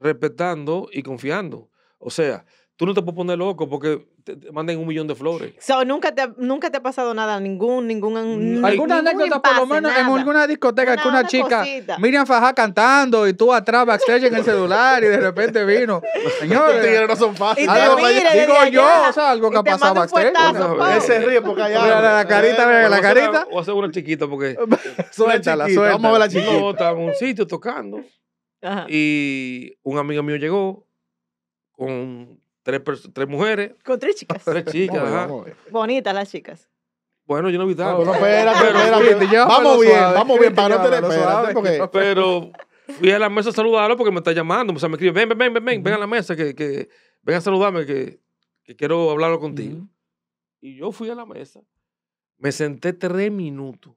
respetando y confiando. O sea, tú no te puedes poner loco porque te, manden un millón de flores. O ¿nunca, te, nunca te ha pasado nada, ningún, ningún. alguna anécdota, por lo menos, en alguna discoteca, una, que una, chica, Miriam Fajá cantando y tú atrás backstage en el celular y de repente vino. <laughs> Señores, no son fáciles. digo yo, o sea, algo que ha pasado backstage. Él pues. se ríe porque allá. Eh, mira La, carita, mira la carita. O hacer una chiquita porque. suéltala, <laughs> suéltala. Vamos a ver la chiquita. Estaba en un sitio tocando. Y un amigo mío llegó con tres, tres mujeres. Con tres chicas. <laughs> Tres chicas, Bonitas las chicas. Bueno, yo no vi tanto. No, no, espérate, espérate. vamos bien, vamos bien, para no tener. Espérate, <laughs> Pero fui a la mesa a saludarlo porque me está llamando. O sea, me escribe, ven, ven, ven, ven, ven a la mesa, que, que ven a saludarme, que, que quiero hablarlo contigo. Y yo fui a la mesa, me senté tres minutos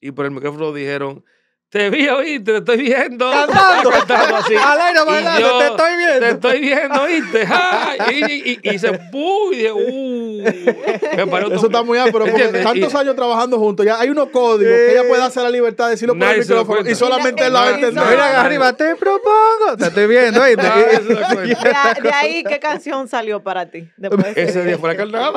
y por el micrófono dijeron, te vi, oíste, te estoy viendo. Cantando. te estoy viendo. Te estoy viendo, oíste. y, y, y, se pude. Uh, Eso está muy alto, pero tantos años trabajando juntos, ya hay unos códigos que ella puede hacer la libertad de decirlo por el micrófono y solamente la va Mira, arriba te propongo. Te estoy viendo, oíste. <laughs> de, <laughs> ahí, ¿qué canción salió para ti? Después? Ese día fue la carnada.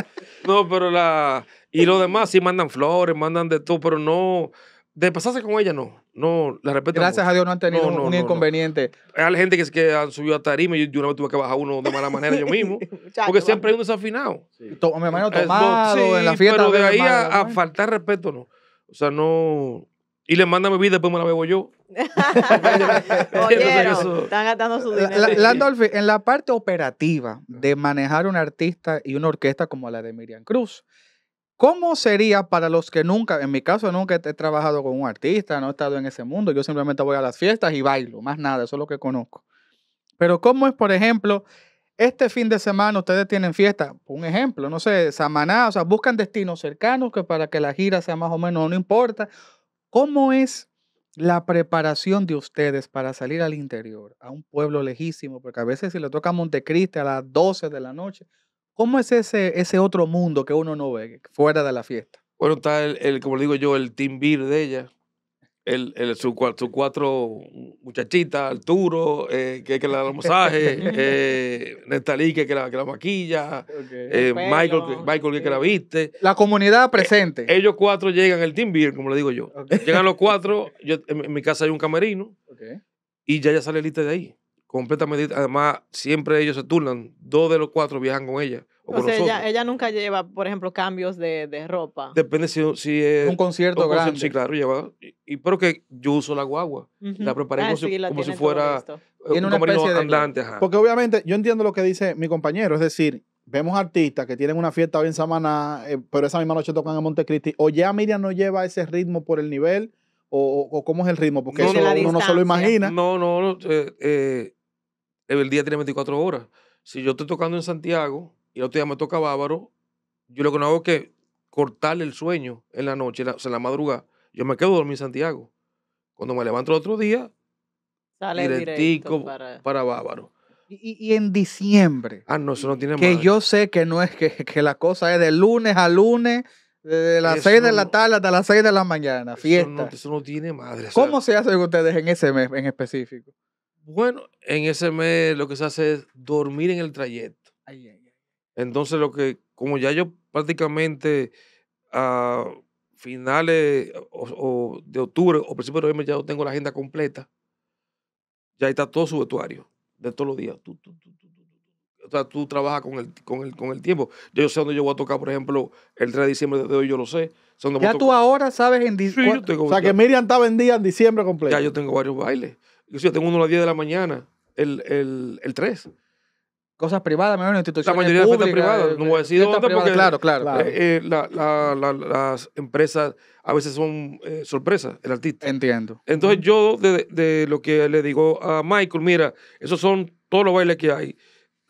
<laughs> no, pero la. Y lo demás sí mandan flores, mandan de todo, pero no. De pasarse con ella, no. No, la respeto. Gracias a Dios no han tenido un inconveniente. Hay gente que, que han subido a tarima y yo, una vez tuve que bajar uno de mala manera yo mismo. <laughs> porque siempre hay un desafinado. Me mi hermano tomado, en la fiesta. Pero de ahí a, faltar respeto, no. O sea, no. Y le manda mi vida, y después me la bebo yo. <laughs> <laughs> Oyeron, están gastando su dinero. Landolfi, en la parte operativa ah. de manejar un artista y una orquesta como la de Miriam Cruz, ¿Cómo sería para los que nunca, en mi caso nunca he trabajado con un artista, no he estado en ese mundo, yo simplemente voy a las fiestas y bailo, más nada, eso es lo que conozco. Pero ¿cómo es, por ejemplo, este fin de semana ustedes tienen fiesta? Un ejemplo, no sé, Samaná, o sea, buscan destinos cercanos que para que la gira sea más o menos, no importa. ¿Cómo es la preparación de ustedes para salir al interior, a un pueblo lejísimo? Porque a veces si le toca a Montecristi a las 12 de la noche, ¿Cómo es ese, ese otro mundo que uno no ve fuera de la fiesta? Bueno, está el, como le digo yo, el team beer de ella. El, sus su cuatro muchachitas, Arturo, eh, que, que le da los Nestalí, que, que, la, que la maquilla, eh, Michael, que, Michael que, que, la viste. La comunidad eh, presente. ellos cuatro llegan, el team beer, como le digo yo. Llegan los cuatro, yo, en, mi casa hay un camerino, y ya ya sale lista de ahí completamente. Además, siempre ellos se turnan. Dos de los cuatro viajan con ella. O, sea, ella, nunca lleva, por ejemplo, cambios de, ropa. Depende si, es. Un concierto grande. sí, claro, lleva. Y, pero que yo uso la guagua. La preparé ah, como, si, fuera un una andante. Porque obviamente, yo entiendo lo que dice mi compañero. Es decir, vemos artistas que tienen una fiesta hoy en Samaná, eh, pero esa misma noche tocan a Montecristi. O ya Miriam no lleva ese ritmo por el nivel. O, o, cómo es el ritmo, porque eso uno no se lo imagina. No, no, no, eh, eh, el día tiene 24 horas. Si yo estoy tocando en Santiago y el otro día me toca Bávaro, yo lo que no hago es que cortarle el sueño en la noche, en la, madrugada. Yo me quedo dormido en Santiago. Cuando me levanto el otro día, Sale directico para... para Bávaro. Y, en diciembre. Ah, no, eso no tiene Que yo sé que no es <laughs> que, la cosa es de lunes a lunes, de las 6 de la tarde hasta las 6 de la mañana, fiesta. Eso no, no tiene madre. ¿Cómo se hace ustedes en ese mes en específico? Bueno, en ese mes lo que se hace es dormir en el trayecto. Entonces, lo que, como ya yo prácticamente a ah, finales o, de octubre o principios de noviembre ya tengo la agenda completa, ya está todo su vestuario de todos los días. Tú, o sea, tú trabajas con el, con el, con el tiempo. Yo, sé dónde yo voy a tocar, por ejemplo, el 3 de diciembre de hoy, yo lo sé. Ya tú ahora sabes en diciembre. o sea, que Miriam está vendida en diciembre completo. Ya yo tengo varios bailes. Yo tengo uno a las 10 de la mañana, el, el, el 3. Cosas privadas, menos instituciones. La mayoría públicas, de fiestas privadas. Eh, no voy a decir dónde porque. Claro, claro. Eh, eh, las empresas a veces son sorpresas, el artista. Entiendo. Entonces, yo de, de, lo que le digo a Michael, mira, esos son todos los bailes que hay.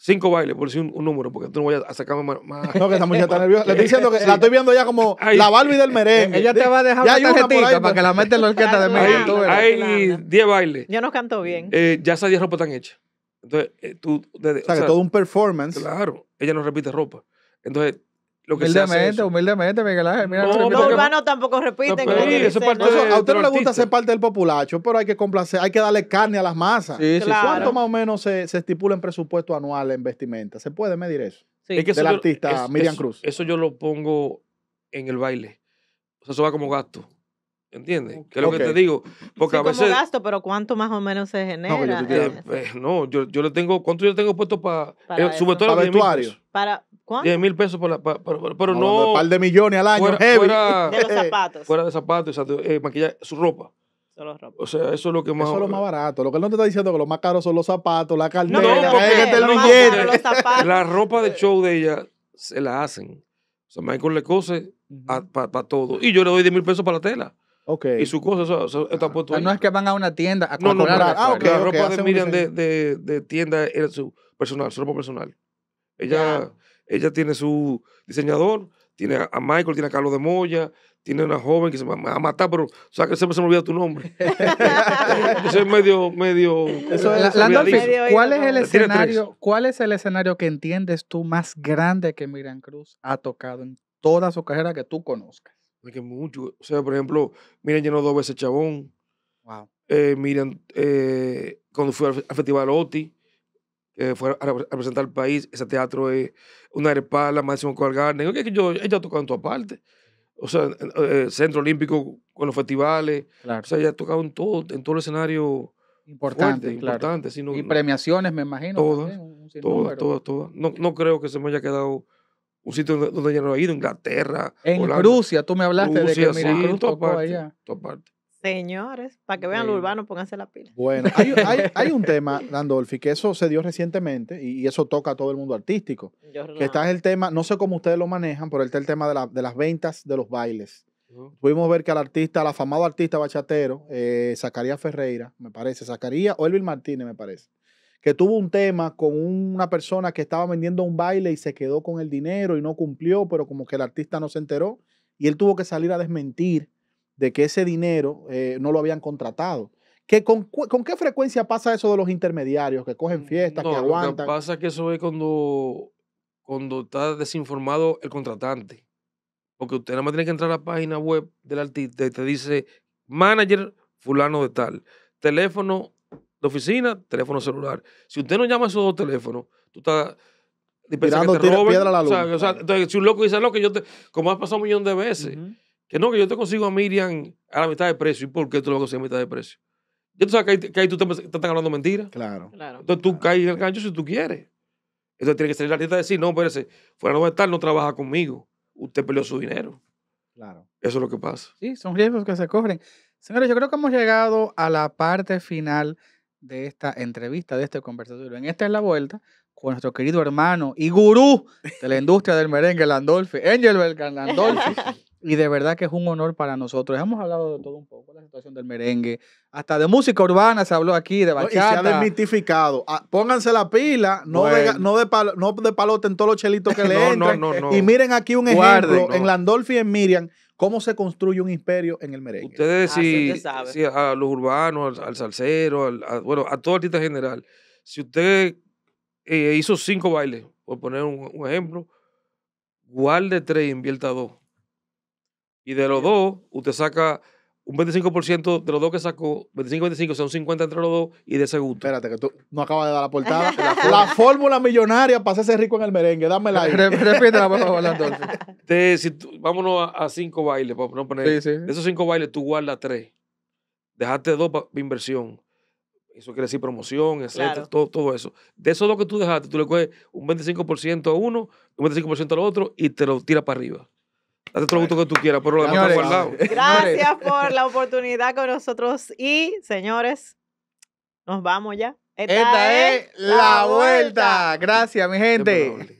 Cinco bailes, por decir un, número, porque tú no vayas a sacarme más. No, que esa muchacha <laughs> está nerviosa. Le estoy diciendo que la estoy viendo ya como la Barbie del merengue. Ella te va a dejar ya una tarjetita para que la metes en la orquesta de <laughs> México. Hay diez bailes. Yo no canto bien. Eh, ya esas diez ropas están hechas. Entonces, eh, tú. Desde, o sea, o sea, que todo un performance. Claro, ella no repite ropa. Entonces, humildemente, humildemente, Miguel Ángel. Mira, no, urbanos tampoco repiten. a usted no le gusta ser parte del populacho, pero hay que complacer, hay que darle carne a las masas. ¿Cuánto más o menos se, estipula en presupuesto anual en vestimenta? ¿Se puede medir eso? artista Miriam Cruz. Eso yo lo pongo en el baile. O sea, eso va como gasto. ¿Entiendes? Que es lo que te digo. Porque como gasto, pero ¿cuánto más o menos se genera? Eh, pues, no, yo, le tengo. ¿Cuánto yo tengo puesto para. Eh, para vestuario. Para. 10 mil pesos, por la, pero no. Un par de millones al año, fuera, heavy. de los zapatos. Fuera de zapatos, Eh, maquillaje, su ropa. Solo ropa. O sea, eso es lo que más. Eso es lo más barato. Lo que él no te está diciendo que lo más caro son los zapatos, la cartera, no, porque, es el La ropa de show de ella se la hacen. O sea, Michael le cose para todo. Y yo le doy 10 mil pesos para la tela. Okay. Y su cosa, eso, está ah. puesto No es que van a una tienda a no, no, la, ah, la ropa de Miriam de, de, tienda era su personal, su ropa personal. Ella. Ella tiene su diseñador, tiene a Michael, tiene a Carlos de Moya, tiene una joven que se va a matar, pero que siempre se me olvida tu nombre. Entonces <laughs> es medio, medio. ¿cuál es el escenario? ¿Cuál es el escenario que entiendes tú más grande que Miriam Cruz ha tocado en toda su carrera que tú conozcas? Porque mucho. O sea, por ejemplo, Miriam llenó dos veces Chabón. Wow. Eh, Miriam, eh, cuando fue al Festival Oti, que fue a representar al país. Ese teatro es una espalda, Máximo colgarne, Ella que yo, ella tocado en todas partes. O sea, el eh, Centro Olímpico con los festivales. O sea, ella ha tocado en todo, en todo el escenario importante, y premiaciones, me imagino. Todas, todas, todas, No, no creo que se me haya quedado un sitio donde, ella no ha ido, Inglaterra. En Rusia, tú me hablaste de que Mira, sí, Señores, para que vean lo urbano, pónganse la pila. Bueno, <laughs> hay, un tema, Dandolfi, que eso se dio recientemente y, eso toca a todo el mundo artístico. Yo que está está el tema, no sé cómo ustedes lo manejan, pero está el tema de, las ventas de los bailes. Fuimos a ver que al artista, al afamado artista bachatero, eh, Zacarías Ferreira, me parece, Zacarías o Elvin Martínez, me parece, que tuvo un tema con una persona que estaba vendiendo un baile y se quedó con el dinero y no cumplió, pero como que el artista no se enteró y él tuvo que salir a desmentir de que ese dinero eh, no lo habían contratado. ¿Que con, qué frecuencia pasa eso de los intermediarios que cogen mm, fiestas, que aguantan? Lo que pasa es que eso es cuando, cuando está desinformado el contratante. Porque usted nada más tiene que entrar a la página web del artista y te dice manager fulano de tal, teléfono de oficina, teléfono celular. Si usted no llama esos dos teléfonos, tú estás Tirando piedra a la luz. si un loco dice, loco, ah, yo como has pasado un millón de veces, que no, que yo te consigo a Miriam a la mitad de precio. ¿Y por qué tú lo vas a conseguir a mitad de precio? yo tú sabes que ahí, tú te, hablando mentiras. Claro. Entonces tú caes en el gancho si tú quieres. Entonces tiene que salir la artista y decir, no, espérese, fuera de estar no trabaja conmigo. Usted perdió su dinero. Claro. Eso es lo que pasa. Sí, son riesgos que se corren. Señores, yo creo que hemos llegado a la parte final de esta entrevista, de este conversatorio. En esta es la vuelta con nuestro querido hermano y gurú de la industria del merengue, Landolfi, Belkan Landolfi. <laughs> Y de verdad que es un honor para nosotros. Hemos hablado de todo un poco, la situación del merengue, hasta de música urbana se habló aquí, de bachata. y se ha desmitificado. Ah, pónganse la pila, no, de, no, de palo, no de palote en todos los chelitos que <laughs> le entran. Y miren aquí un ejemplo en Landolfi y en Miriam, cómo se construye un imperio en el merengue. Ustedes, ah, a los urbanos, al, salsero, a, bueno, a todo artista general, si usted eh, hizo cinco bailes, por poner un, un ejemplo, guarde tres, invierta dos y de los dos, usted saca un 25% de los dos que sacó, 25-25 son 50 entre los dos y de ese gusto. Espérate, que tú no acabas de dar la portada. <laughs> la, fórmula millonaria para hacerse rico en el merengue. Dámela ahí. Repítela, por favor, entonces. <laughs> vámonos a, cinco bailes. no poner, De esos cinco bailes, tú guardas tres. Dejaste dos para inversión. Eso quiere decir promoción, etcétera, todo, todo eso. De esos dos que tú dejaste, tú le coges un 25% a uno, un 25% al otro y te lo tiras para arriba. Date todo el gusto que tú quieras, pero lo demás <laughs> Gracias por la oportunidad con nosotros. Y, señores, nos vamos ya. Esta, es, la vuelta. Gracias, mi gente.